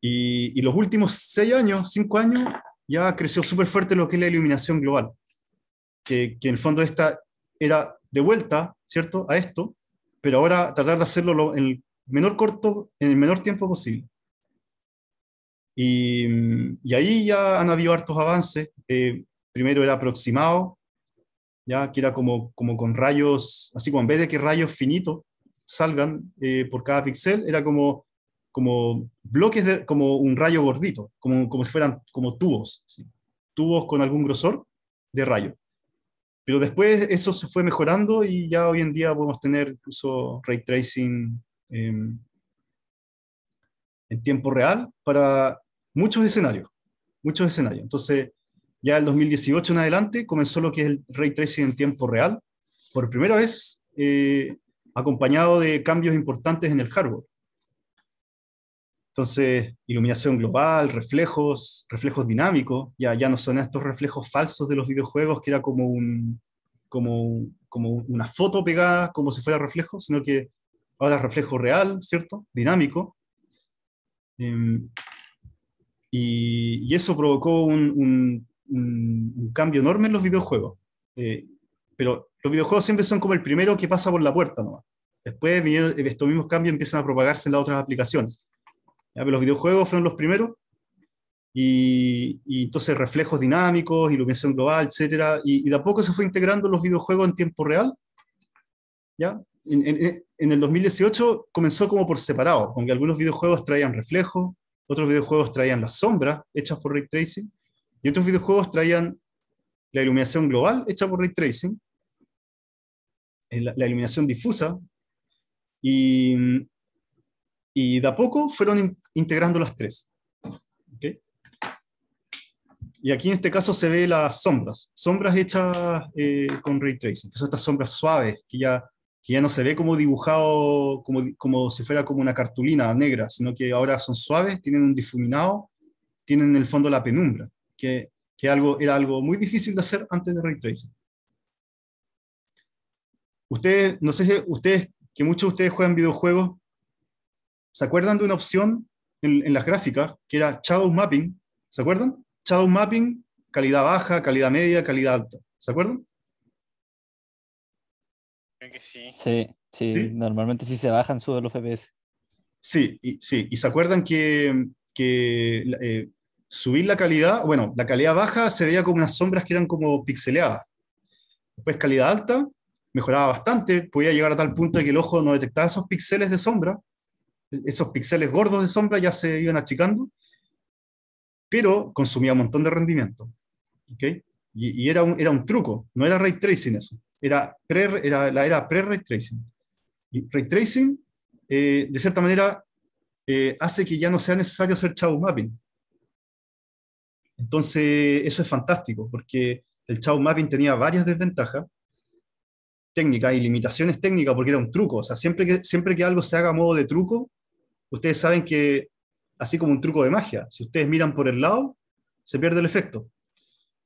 Y, los últimos seis años, cinco años, ya creció súper fuerte lo que es la iluminación global, que, en el fondo esta era de vuelta, ¿cierto?, a esto, pero ahora tratar de hacerlo en el menor corto, en el menor tiempo posible. Y, ahí ya han habido hartos avances. Eh, primero era aproximado, ya que era como, como con rayos, así como en vez de que rayos finitos salgan eh, por cada píxel, era como, como bloques, de, como un rayo gordito, como, como si fueran como tubos, tubos con algún grosor de rayo. Pero después eso se fue mejorando y ya hoy en día podemos tener incluso ray tracing em, en tiempo real para muchos escenarios, muchos escenarios. Entonces, ya el 2018 en adelante comenzó lo que es el ray tracing en tiempo real, por primera vez, eh, acompañado de cambios importantes en el hardware. Entonces, iluminación global, reflejos, reflejos dinámicos, ya, ya no son estos reflejos falsos de los videojuegos que era como, un, como, como una foto pegada, como si fuera reflejo, sino que ahora es reflejo real, ¿cierto? Dinámico. Em, y, eso provocó un, un, cambio enorme en los videojuegos. Eh, pero los videojuegos siempre son como el primero que pasa por la puerta Después eh, estos mismos cambios empiezan a propagarse en las otras aplicaciones. los videojuegos fueron los primeros y, entonces reflejos dinámicos, iluminación global, etc y, de a poco se fue integrando los videojuegos en tiempo real. ¿ya? En, el 2018 comenzó como por separado, aunque algunos videojuegos traían reflejos, otros videojuegos traían las sombras hechas por Ray Tracing, y otros videojuegos traían la iluminación global hecha por ray tracing, eh, la, iluminación difusa, y, y, de a poco fueron integrando las tres. Y aquí en este caso se ve las sombras, sombras hechas eh, con ray tracing, que son estas sombras suaves, que ya, que ya no se ve como dibujado, como, como si fuera como una cartulina negra, sino que ahora son suaves, tienen un difuminado, tienen en el fondo la penumbra que, algo, era algo muy difícil de hacer antes de ray tracing. Ustedes, no sé si ustedes, que muchos de ustedes juegan videojuegos, ¿se acuerdan de una opción en, las gráficas que era shadow mapping? ¿Se acuerdan? Shadow mapping, calidad baja, calidad media, calidad alta. ¿Se acuerdan? sí. Sí, sí, Normalmente si se bajan, suben los FPS. Sí, sí. ¿Y se acuerdan que, eh, subir la calidad, bueno, la calidad baja se veía como unas sombras que eran como pixeleadas. Después calidad alta, mejoraba bastante, podía llegar a tal punto de que el ojo no detectaba esos píxeles de sombra, esos píxeles gordos de sombra ya se iban achicando, pero consumía un montón de rendimiento. Y, era, un, era un truco, no era ray tracing eso, era pre, era, la era pre-ray tracing. Y ray tracing, eh, de cierta manera, eh, hace que ya no sea necesario hacer chavo mapping. Entonces, eso es fantástico, porque el Chau Mapping tenía varias desventajas técnicas y limitaciones técnicas, porque era un truco. O sea, siempre que, siempre que algo se haga a modo de truco, ustedes saben que, así como un truco de magia, si ustedes miran por el lado, se pierde el efecto.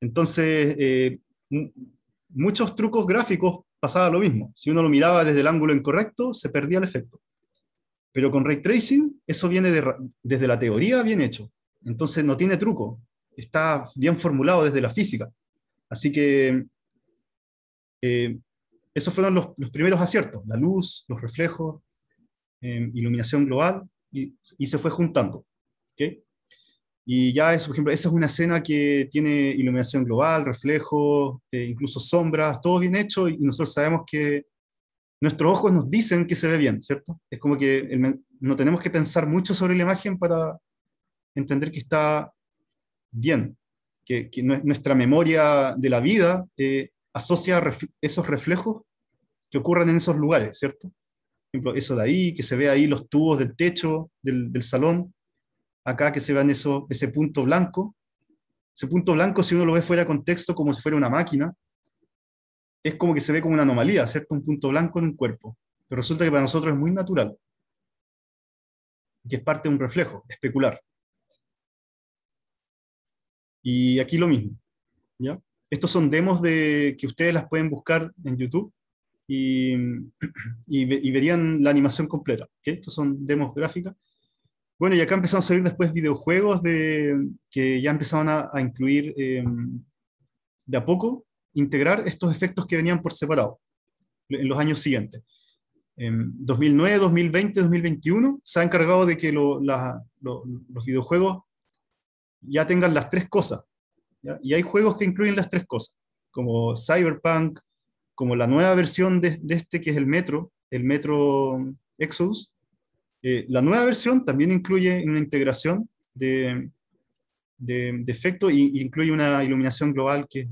Entonces, eh, muchos trucos gráficos pasaba lo mismo. Si uno lo miraba desde el ángulo incorrecto, se perdía el efecto. Pero con ray tracing, eso viene desde la teoría bien hecho. Entonces no tiene truco está bien formulado desde la física. Así que eh, esos fueron los, primeros aciertos, la luz, los reflejos, eh, iluminación global, y, se fue juntando. ¿okay? Y ya, es, por ejemplo, esa es una escena que tiene iluminación global, reflejos, eh, incluso sombras, todo bien hecho, y nosotros sabemos que nuestros ojos nos dicen que se ve bien, ¿cierto? Es como que no tenemos que pensar mucho sobre la imagen para entender que está bien, que, nuestra memoria de la vida eh, asocia esos reflejos que ocurren en esos lugares, ¿cierto? Por ejemplo, eso de ahí, que se ve ahí los tubos del techo, del, salón, acá que se ve ese punto blanco. Ese punto blanco, si uno lo ve fuera de contexto, como si fuera una máquina, es como que se ve como una anomalía, ¿cierto? Un punto blanco en un cuerpo. Pero resulta que para nosotros es muy natural. Que es parte de un reflejo, especular. Y aquí lo mismo. ¿ya? Estos son demos de, que ustedes las pueden buscar en YouTube y, verían la animación completa. Estos son demos gráficas. Bueno, y acá empezaron a salir después videojuegos de, que ya empezaron a, incluir em, de a poco, integrar estos efectos que venían por separado en los años siguientes. En 2009, 2020, 2021 se ha encargado de que los videojuegos ya tengan las tres cosas. Y hay juegos que incluyen las tres cosas, como Cyberpunk, como la nueva versión de, este que es el Metro, el Metro Exodus. Eh, la nueva versión también incluye una integración de, de, efecto y, incluye una iluminación global que,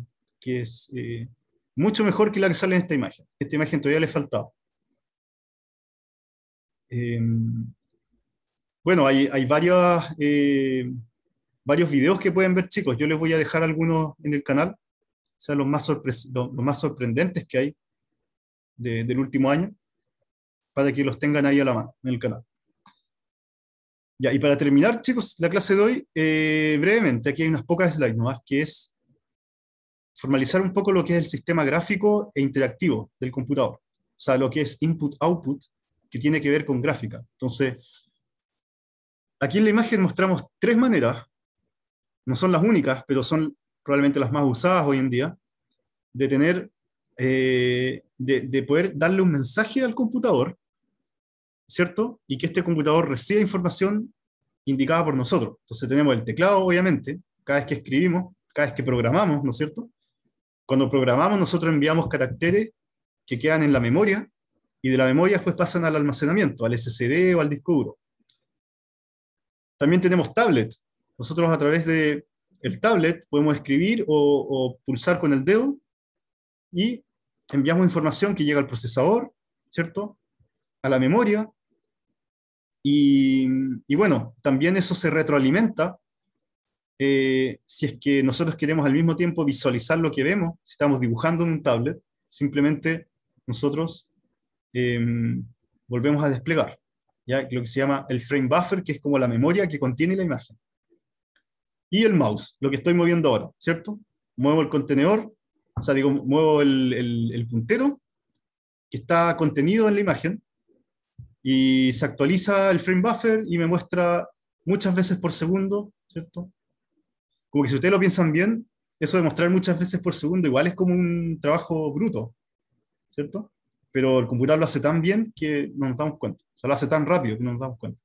es eh, mucho mejor que la que sale en esta imagen. Esta imagen todavía le faltaba. Eh, bueno, hay, hay varias eh, varios videos que pueden ver, chicos. Yo les voy a dejar algunos en el canal, o sea, los más, más sorprendentes que hay del último año, para que los tengan ahí a la mano, en el canal. y para terminar, chicos, la clase de hoy, eh, brevemente, aquí hay unas pocas slides nomás, que es formalizar un poco lo que es el sistema gráfico e interactivo del computador. O sea, lo que es input-output, que tiene que ver con gráfica. Entonces, aquí en la imagen mostramos tres maneras no son las únicas, pero son probablemente las más usadas hoy en día, de tener, eh, de, poder darle un mensaje al computador, ¿cierto? Y que este computador reciba información indicada por nosotros. Entonces tenemos el teclado, obviamente, cada vez que escribimos, cada vez que programamos, ¿no es cierto? Cuando programamos nosotros enviamos caracteres que quedan en la memoria y de la memoria después pasan al almacenamiento, al SSD o al disco duro. También tenemos tablets, nosotros a través del el tablet podemos escribir o, pulsar con el dedo y enviamos información que llega al procesador, ¿cierto? A la memoria. Y, bueno, también eso se retroalimenta. Eh, si es que nosotros queremos al mismo tiempo visualizar lo que vemos, si estamos dibujando en un tablet, simplemente nosotros em, volvemos a desplegar, lo que se llama el frame buffer, que es como la memoria que contiene la imagen y el mouse, lo que estoy moviendo ahora, ¿cierto? Muevo el contenedor, o sea, digo, muevo el, puntero que está contenido en la imagen y se actualiza el frame buffer y me muestra muchas veces por segundo, ¿cierto? Como que si ustedes lo piensan bien, eso de mostrar muchas veces por segundo igual es como un trabajo bruto, ¿cierto? Pero el computador lo hace tan bien que no nos damos cuenta, o sea, lo hace tan rápido que no nos damos cuenta.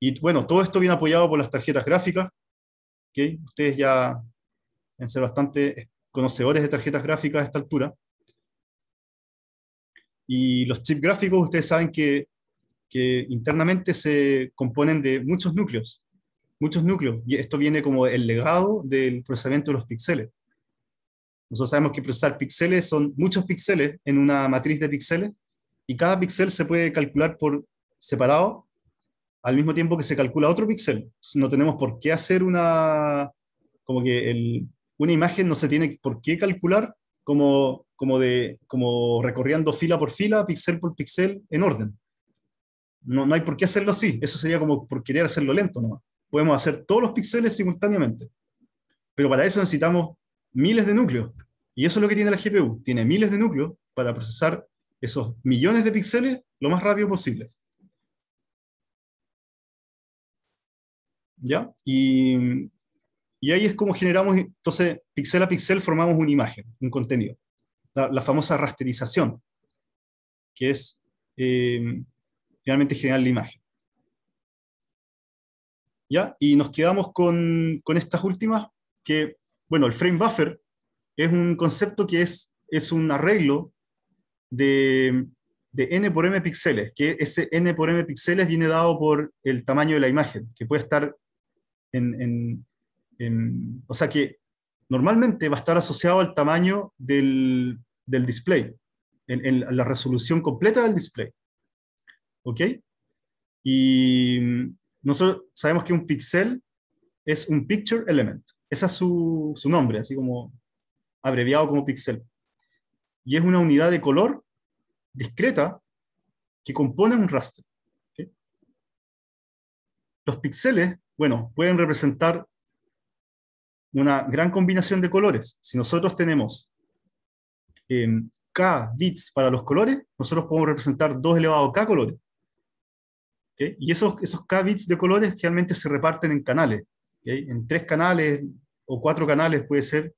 Y bueno, todo esto viene apoyado por las tarjetas gráficas. ¿okay? Ustedes ya deben ser bastante eh, conocedores de tarjetas gráficas a esta altura. Y los chips gráficos, ustedes saben que, que internamente se componen de muchos núcleos. Muchos núcleos. Y esto viene como el legado del procesamiento de los píxeles. Nosotros sabemos que procesar píxeles son muchos píxeles en una matriz de píxeles y cada píxel se puede calcular por separado al mismo tiempo que se calcula otro píxel. No tenemos por qué hacer una, como que una imagen no se tiene por qué calcular como, como, de, como recorriendo fila por fila, píxel por píxel, en orden. No, no, hay por qué hacerlo así. Eso sería como por querer hacerlo lento nomás. Podemos hacer todos los píxeles simultáneamente. Pero para eso necesitamos miles de núcleos. Y eso es lo que tiene la GPU. Tiene miles de núcleos para procesar esos millones de píxeles lo más rápido posible. Y, ahí es como generamos, entonces, pixel a pixel formamos una imagen, un contenido. La, famosa rasterización, que es realmente eh, finalmente generar la imagen. Y nos quedamos con, estas últimas, que, bueno, el frame buffer es un concepto que es, es un arreglo de, de n por m píxeles, que ese n por m píxeles viene dado por el tamaño de la imagen, que puede estar o sea que normalmente va a estar asociado al tamaño del, display, en, la resolución completa del display. ¿Ok? Y nosotros sabemos que un pixel es un picture element. Ese es su, su nombre, así como abreviado como pixel. Y es una unidad de color discreta que compone un raster. Los píxeles bueno, pueden representar una gran combinación de colores. Si nosotros tenemos em, K bits para los colores, nosotros podemos representar 2 elevado a K colores. Y esos, esos K bits de colores generalmente se reparten en canales. En tres canales o cuatro canales puede ser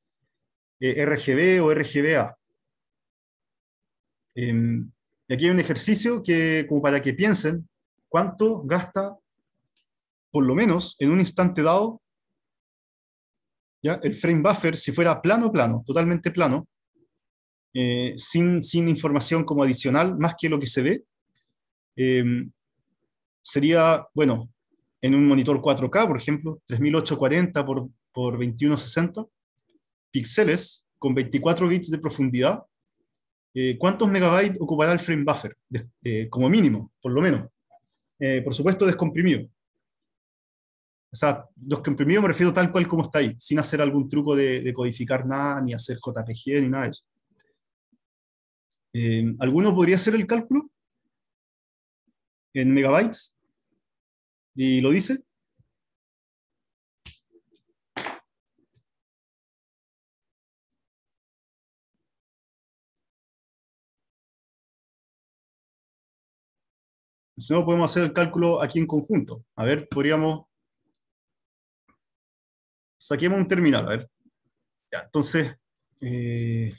eh, RGB o RGBA. Em, aquí hay un ejercicio que, como para que piensen cuánto gasta por lo menos en un instante dado, ¿ya? el frame buffer, si fuera plano, plano, totalmente plano, eh, sin, sin, información como adicional, más que lo que se ve, em, sería, bueno, en un monitor 4K, por ejemplo, 3840 por, por 2160, píxeles con 24 bits de profundidad, eh, ¿cuántos megabytes ocupará el frame buffer? Eh, como mínimo, por lo menos. por supuesto, descomprimido. O sea, los que imprimí me refiero tal cual como está ahí, sin hacer algún truco de, codificar nada, ni hacer JPG, ni nada de eso. Eh, ¿Alguno podría hacer el cálculo? ¿En megabytes? ¿Y lo dice? Si no, podemos hacer el cálculo aquí en conjunto. A ver, podríamos saquemos un terminal, a ver. entonces, eh,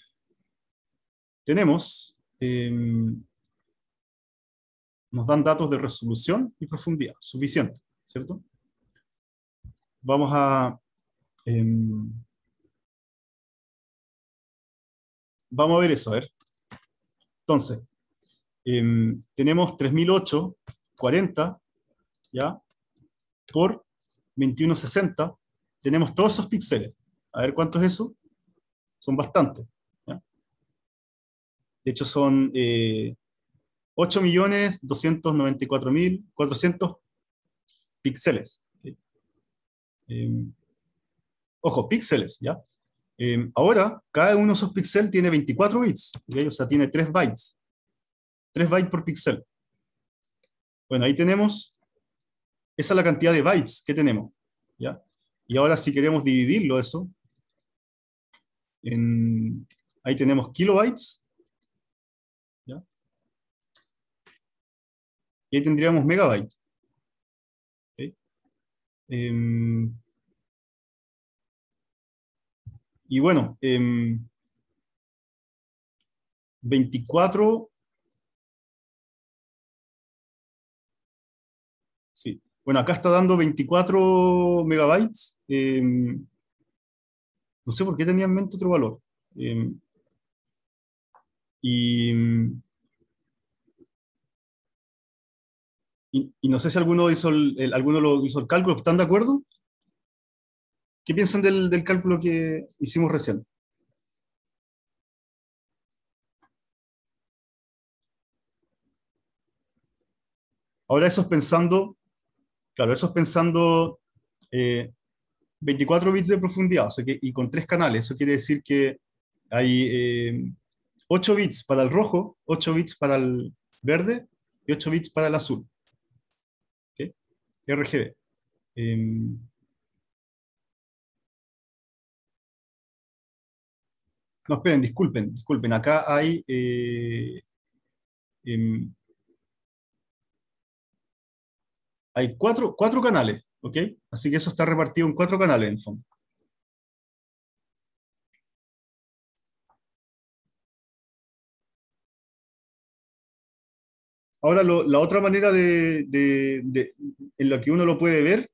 tenemos, em, nos dan datos de resolución y profundidad, suficiente, ¿cierto? Vamos a... Em, vamos a ver eso, a ver. Entonces, em, tenemos 3008, 40, ¿ya? Por 2160, tenemos todos esos píxeles. A ver cuántos es eso. Son bastantes. De hecho, son 8.294.400 eh, píxeles. Eh, em, ojo, píxeles, ¿ya? Em, ahora, cada uno de esos píxeles tiene 24 bits, o sea, tiene 3 bytes. 3 bytes por píxel. Bueno, ahí tenemos, esa es la cantidad de bytes que tenemos, ¿ya? Y ahora si queremos dividirlo eso, en, ahí tenemos kilobytes. ¿ya? Y ahí tendríamos megabytes. Em, y bueno, eh, em, 24 Bueno, acá está dando 24 megabytes. Em, no sé por qué tenían en mente otro valor. Em, y, no sé si alguno, hizo el, alguno lo hizo el cálculo. ¿Están de acuerdo? ¿Qué piensan del, del cálculo que hicimos recién? Ahora eso es pensando Claro, eso es pensando 24 eh, bits de profundidad, y con tres canales, eso quiere decir que hay 8 eh, bits para el rojo, 8 bits para el verde y 8 bits para el azul. RGB. Eh, em, no, esperen, disculpen, disculpen. Acá hay eh, em, hay cuatro, cuatro canales, ¿ok? Así que eso está repartido en cuatro canales en fondo. Ahora, la otra manera de, en la que uno lo puede ver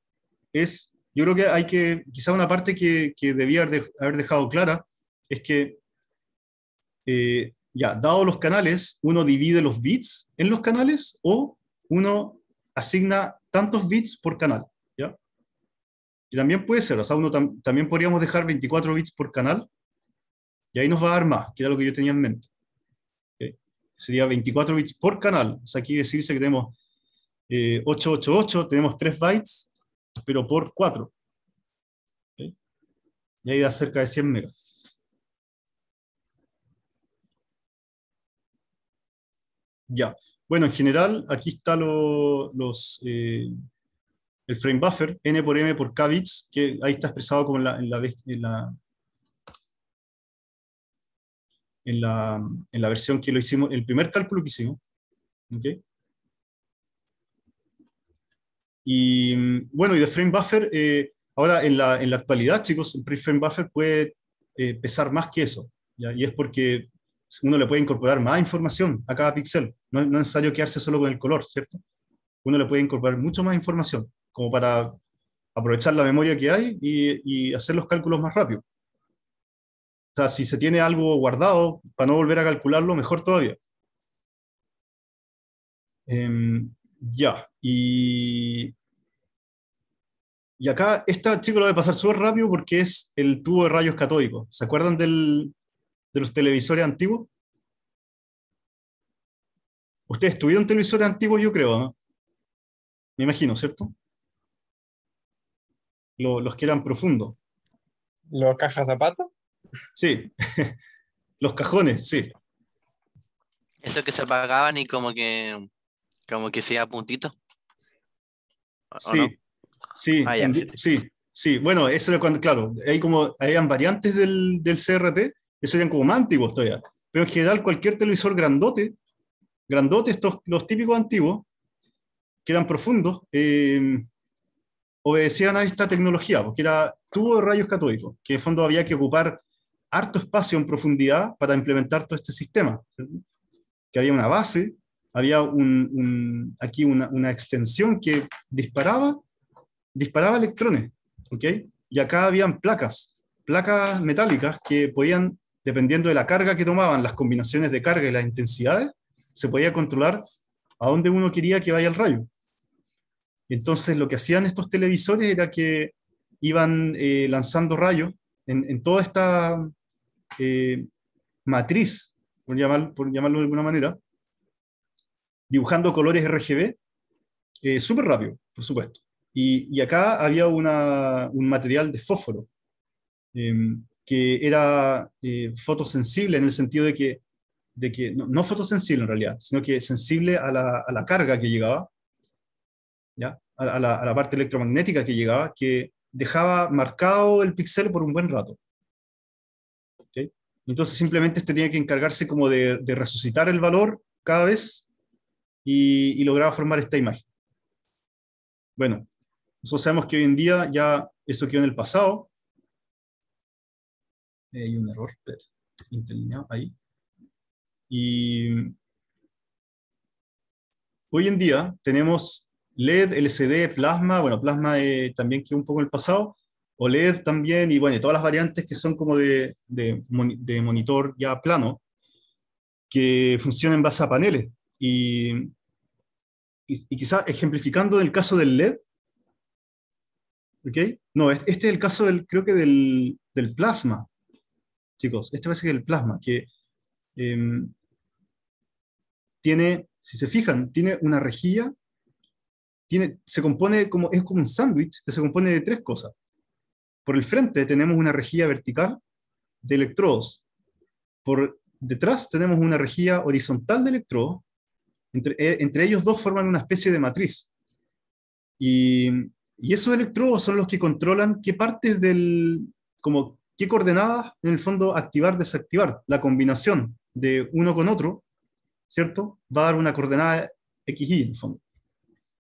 es, yo creo que hay que, quizá una parte que, debía haber dejado clara, es que, eh, ya, dado los canales, uno divide los bits en los canales o uno asigna tantos bits por canal, ¿ya? Y también puede ser, o sea, también podríamos dejar 24 bits por canal, y ahí nos va a dar más, que era lo que yo tenía en mente. Sería 24 bits por canal, o sea, aquí decirse que tenemos 888, eh, tenemos 3 bytes, pero por 4. Y ahí da cerca de 100 megas. Ya. Bueno, en general, aquí está los, eh, el frame buffer, n por m por k bits, que ahí está expresado como en la, en la, en la, versión que lo hicimos, el primer cálculo que hicimos. Y bueno, y el frame buffer, eh, ahora en la, en la actualidad, chicos, el frame buffer puede eh, pesar más que eso. Y es porque uno le puede incorporar más información a cada píxel. No, no, es necesario quedarse solo con el color, ¿cierto? Uno le puede incorporar mucho más información, como para aprovechar la memoria que hay y, hacer los cálculos más rápido. O sea, si se tiene algo guardado, para no volver a calcularlo, mejor todavía. Em, ya, y, y acá, esta, chico lo voy a pasar súper rápido porque es el tubo de rayos catódicos. ¿Se acuerdan del, de los televisores antiguos? Ustedes tuvieron televisores antiguos, yo creo, ¿no? Me imagino, ¿cierto? los que eran profundos. ¿Los cajas zapatos? Sí, los cajones, sí. Eso que se apagaban y como que como que sea puntito. Sí, sí, ah, sí, sí, Bueno, eso cuando, claro, hay como, habían variantes del CRT eso eran como más antiguos todavía. Pero en general, cualquier televisor grandote, grandote, estos, los típicos antiguos, que eran profundos, eh, obedecían a esta tecnología, porque era tubo de rayos catódicos, que en fondo había que ocupar harto espacio en profundidad para implementar todo este sistema. Que había una base, había un, aquí una, una, extensión que disparaba, disparaba electrones, ¿ok? Y acá habían placas, placas metálicas que podían dependiendo de la carga que tomaban, las combinaciones de carga y las intensidades, se podía controlar a dónde uno quería que vaya el rayo. Entonces lo que hacían estos televisores era que iban eh, lanzando rayos en, toda esta eh, matriz, por, llamar, por llamarlo de alguna manera, dibujando colores RGB eh, súper rápido, por supuesto. Y, acá había un material de fósforo. Em, que era eh, fotosensible en el sentido de que, de que no, fotosensible en realidad, sino que sensible a la, carga que llegaba, A, la, parte electromagnética que llegaba, que dejaba marcado el píxel por un buen rato. Entonces simplemente este tenía que encargarse como de, resucitar el valor cada vez y lograba formar esta imagen. Bueno, nosotros sabemos que hoy en día ya eso quedó en el pasado, hay un error pero, interlineado ahí. Y hoy en día tenemos LED, LCD, plasma, bueno, plasma eh, también que un poco en el pasado, OLED también, y bueno, todas las variantes que son como de, de, monitor ya plano, que funcionan en base a paneles. Y, y, quizás ejemplificando el caso del LED, ¿ok? No, este es el caso del, creo que del, del plasma, chicos. Este es el plasma, que em, tiene, si se fijan, tiene una rejilla, tiene, se compone como, es como un sándwich que se compone de tres cosas. Por el frente tenemos una rejilla vertical de electrodos. Por detrás tenemos una rejilla horizontal de electrodos. Entre, e, ellos dos forman una especie de matriz. Y, y esos electrodos son los que controlan qué partes del, como qué coordenadas, en el fondo, activar, desactivar. La combinación de uno con otro, ¿cierto? Va a dar una coordenada XY, en el fondo.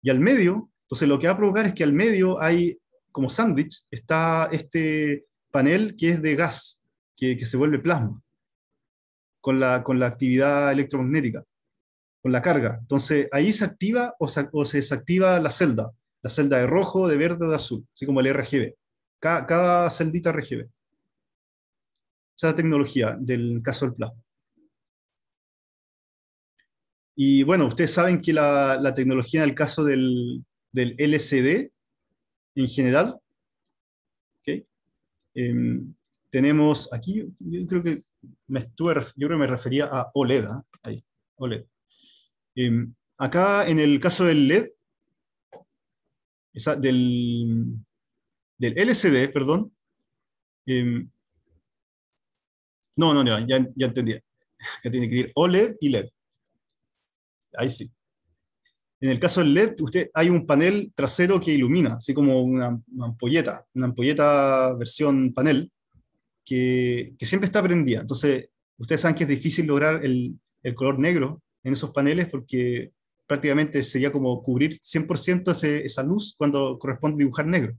Y al medio, entonces lo que va a provocar es que al medio hay, como sándwich, está este panel que es de gas, que, se vuelve plasma, con la, con la actividad electromagnética, con la carga. Entonces ahí se activa o se, desactiva la celda, la celda de rojo, de verde o de azul, así como el RGB, cada celdita RGB esa tecnología del caso del plasma. Y bueno, ustedes saben que la, tecnología en el caso del, LCD en general, em, tenemos aquí, yo creo que me yo creo me refería a OLED, ¿ah? ahí, OLED. Em, acá en el caso del LED, del, LCD, perdón, em, no, no, ya, ya entendí. Que tiene que ir OLED y LED. Ahí sí. En el caso del LED, usted, hay un panel trasero que ilumina, así como una, ampolleta, una ampolleta versión panel, que, siempre está prendida. Entonces, ustedes saben que es difícil lograr el, color negro en esos paneles porque prácticamente sería como cubrir 100% esa luz cuando corresponde dibujar negro.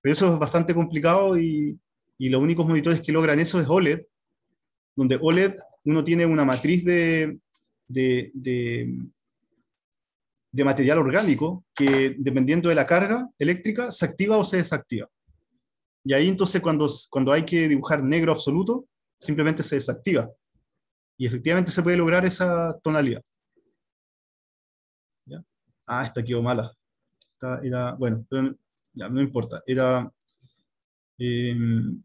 Pero eso es bastante complicado y, y los únicos monitores que logran eso es OLED, donde OLED uno tiene una matriz de, de, material orgánico que dependiendo de la carga eléctrica se activa o se desactiva. Y ahí entonces cuando, cuando hay que dibujar negro absoluto, simplemente se desactiva. Y efectivamente se puede lograr esa tonalidad. ¿Ya? Ah, esta quedó mala. bueno, ya, no importa. Era... Em,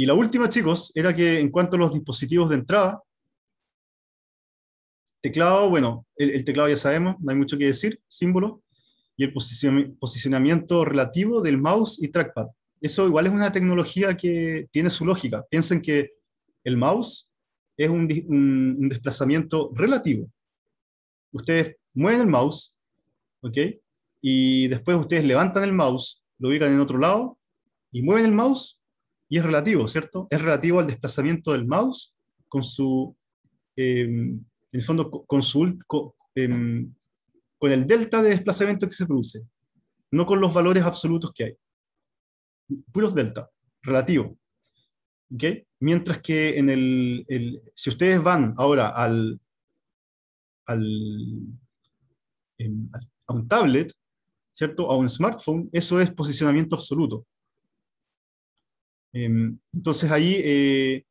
y la última, chicos, era que en cuanto a los dispositivos de entrada, teclado, bueno, el, teclado ya sabemos, no hay mucho que decir, símbolo, y el posicionamiento relativo del mouse y trackpad. Eso igual es una tecnología que tiene su lógica. Piensen que el mouse es un desplazamiento relativo. Ustedes mueven el mouse, ¿ok? Y después ustedes levantan el mouse, lo ubican en otro lado y mueven el mouse y es relativo, ¿cierto? Es relativo al desplazamiento del mouse con su, em, en el fondo, con, em, con, el delta de desplazamiento que se produce, no con los valores absolutos que hay. Puros delta, relativo. Mientras que en el, si ustedes van ahora al, em, a un tablet, ¿cierto? A un smartphone, eso es posicionamiento absoluto. Em, entonces ahí eh,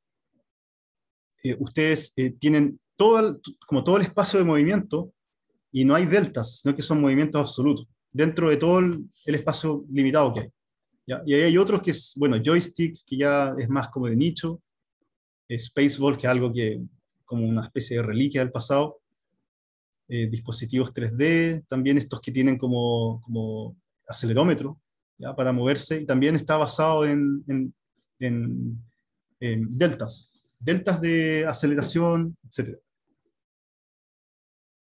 eh, ustedes eh, tienen todo como todo el espacio de movimiento y no hay deltas, sino que son movimientos absolutos dentro de todo el, espacio limitado que hay. Y ahí hay otros que es, bueno, joystick, que ya es más como de nicho, Spaceball, que es algo que como una especie de reliquia del pasado, dispositivos 3D, también estos que tienen como, como acelerómetro ¿ya? para moverse, y también está basado en, en, deltas, deltas de aceleración, etc.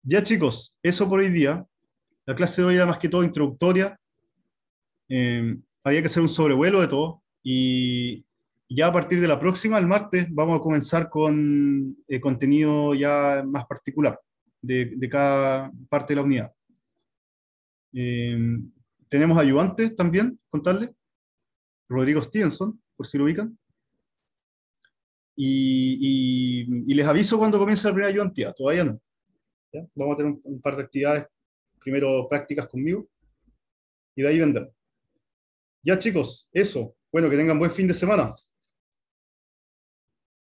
Ya chicos, eso por hoy día. La clase de hoy era más que todo introductoria. Em, había que hacer un sobrevuelo de todo y ya a partir de la próxima, el martes, vamos a comenzar con el eh, contenido ya más particular de, cada parte de la unidad. Em, tenemos ayudantes también, contarle. Rodrigo Stevenson, por si lo ubican. Y, les aviso cuando comience la primera ayudantía, todavía no. Vamos a tener un, un, par de actividades, primero prácticas conmigo, y de ahí vendrán. Ya chicos, eso. Bueno, que tengan buen fin de semana.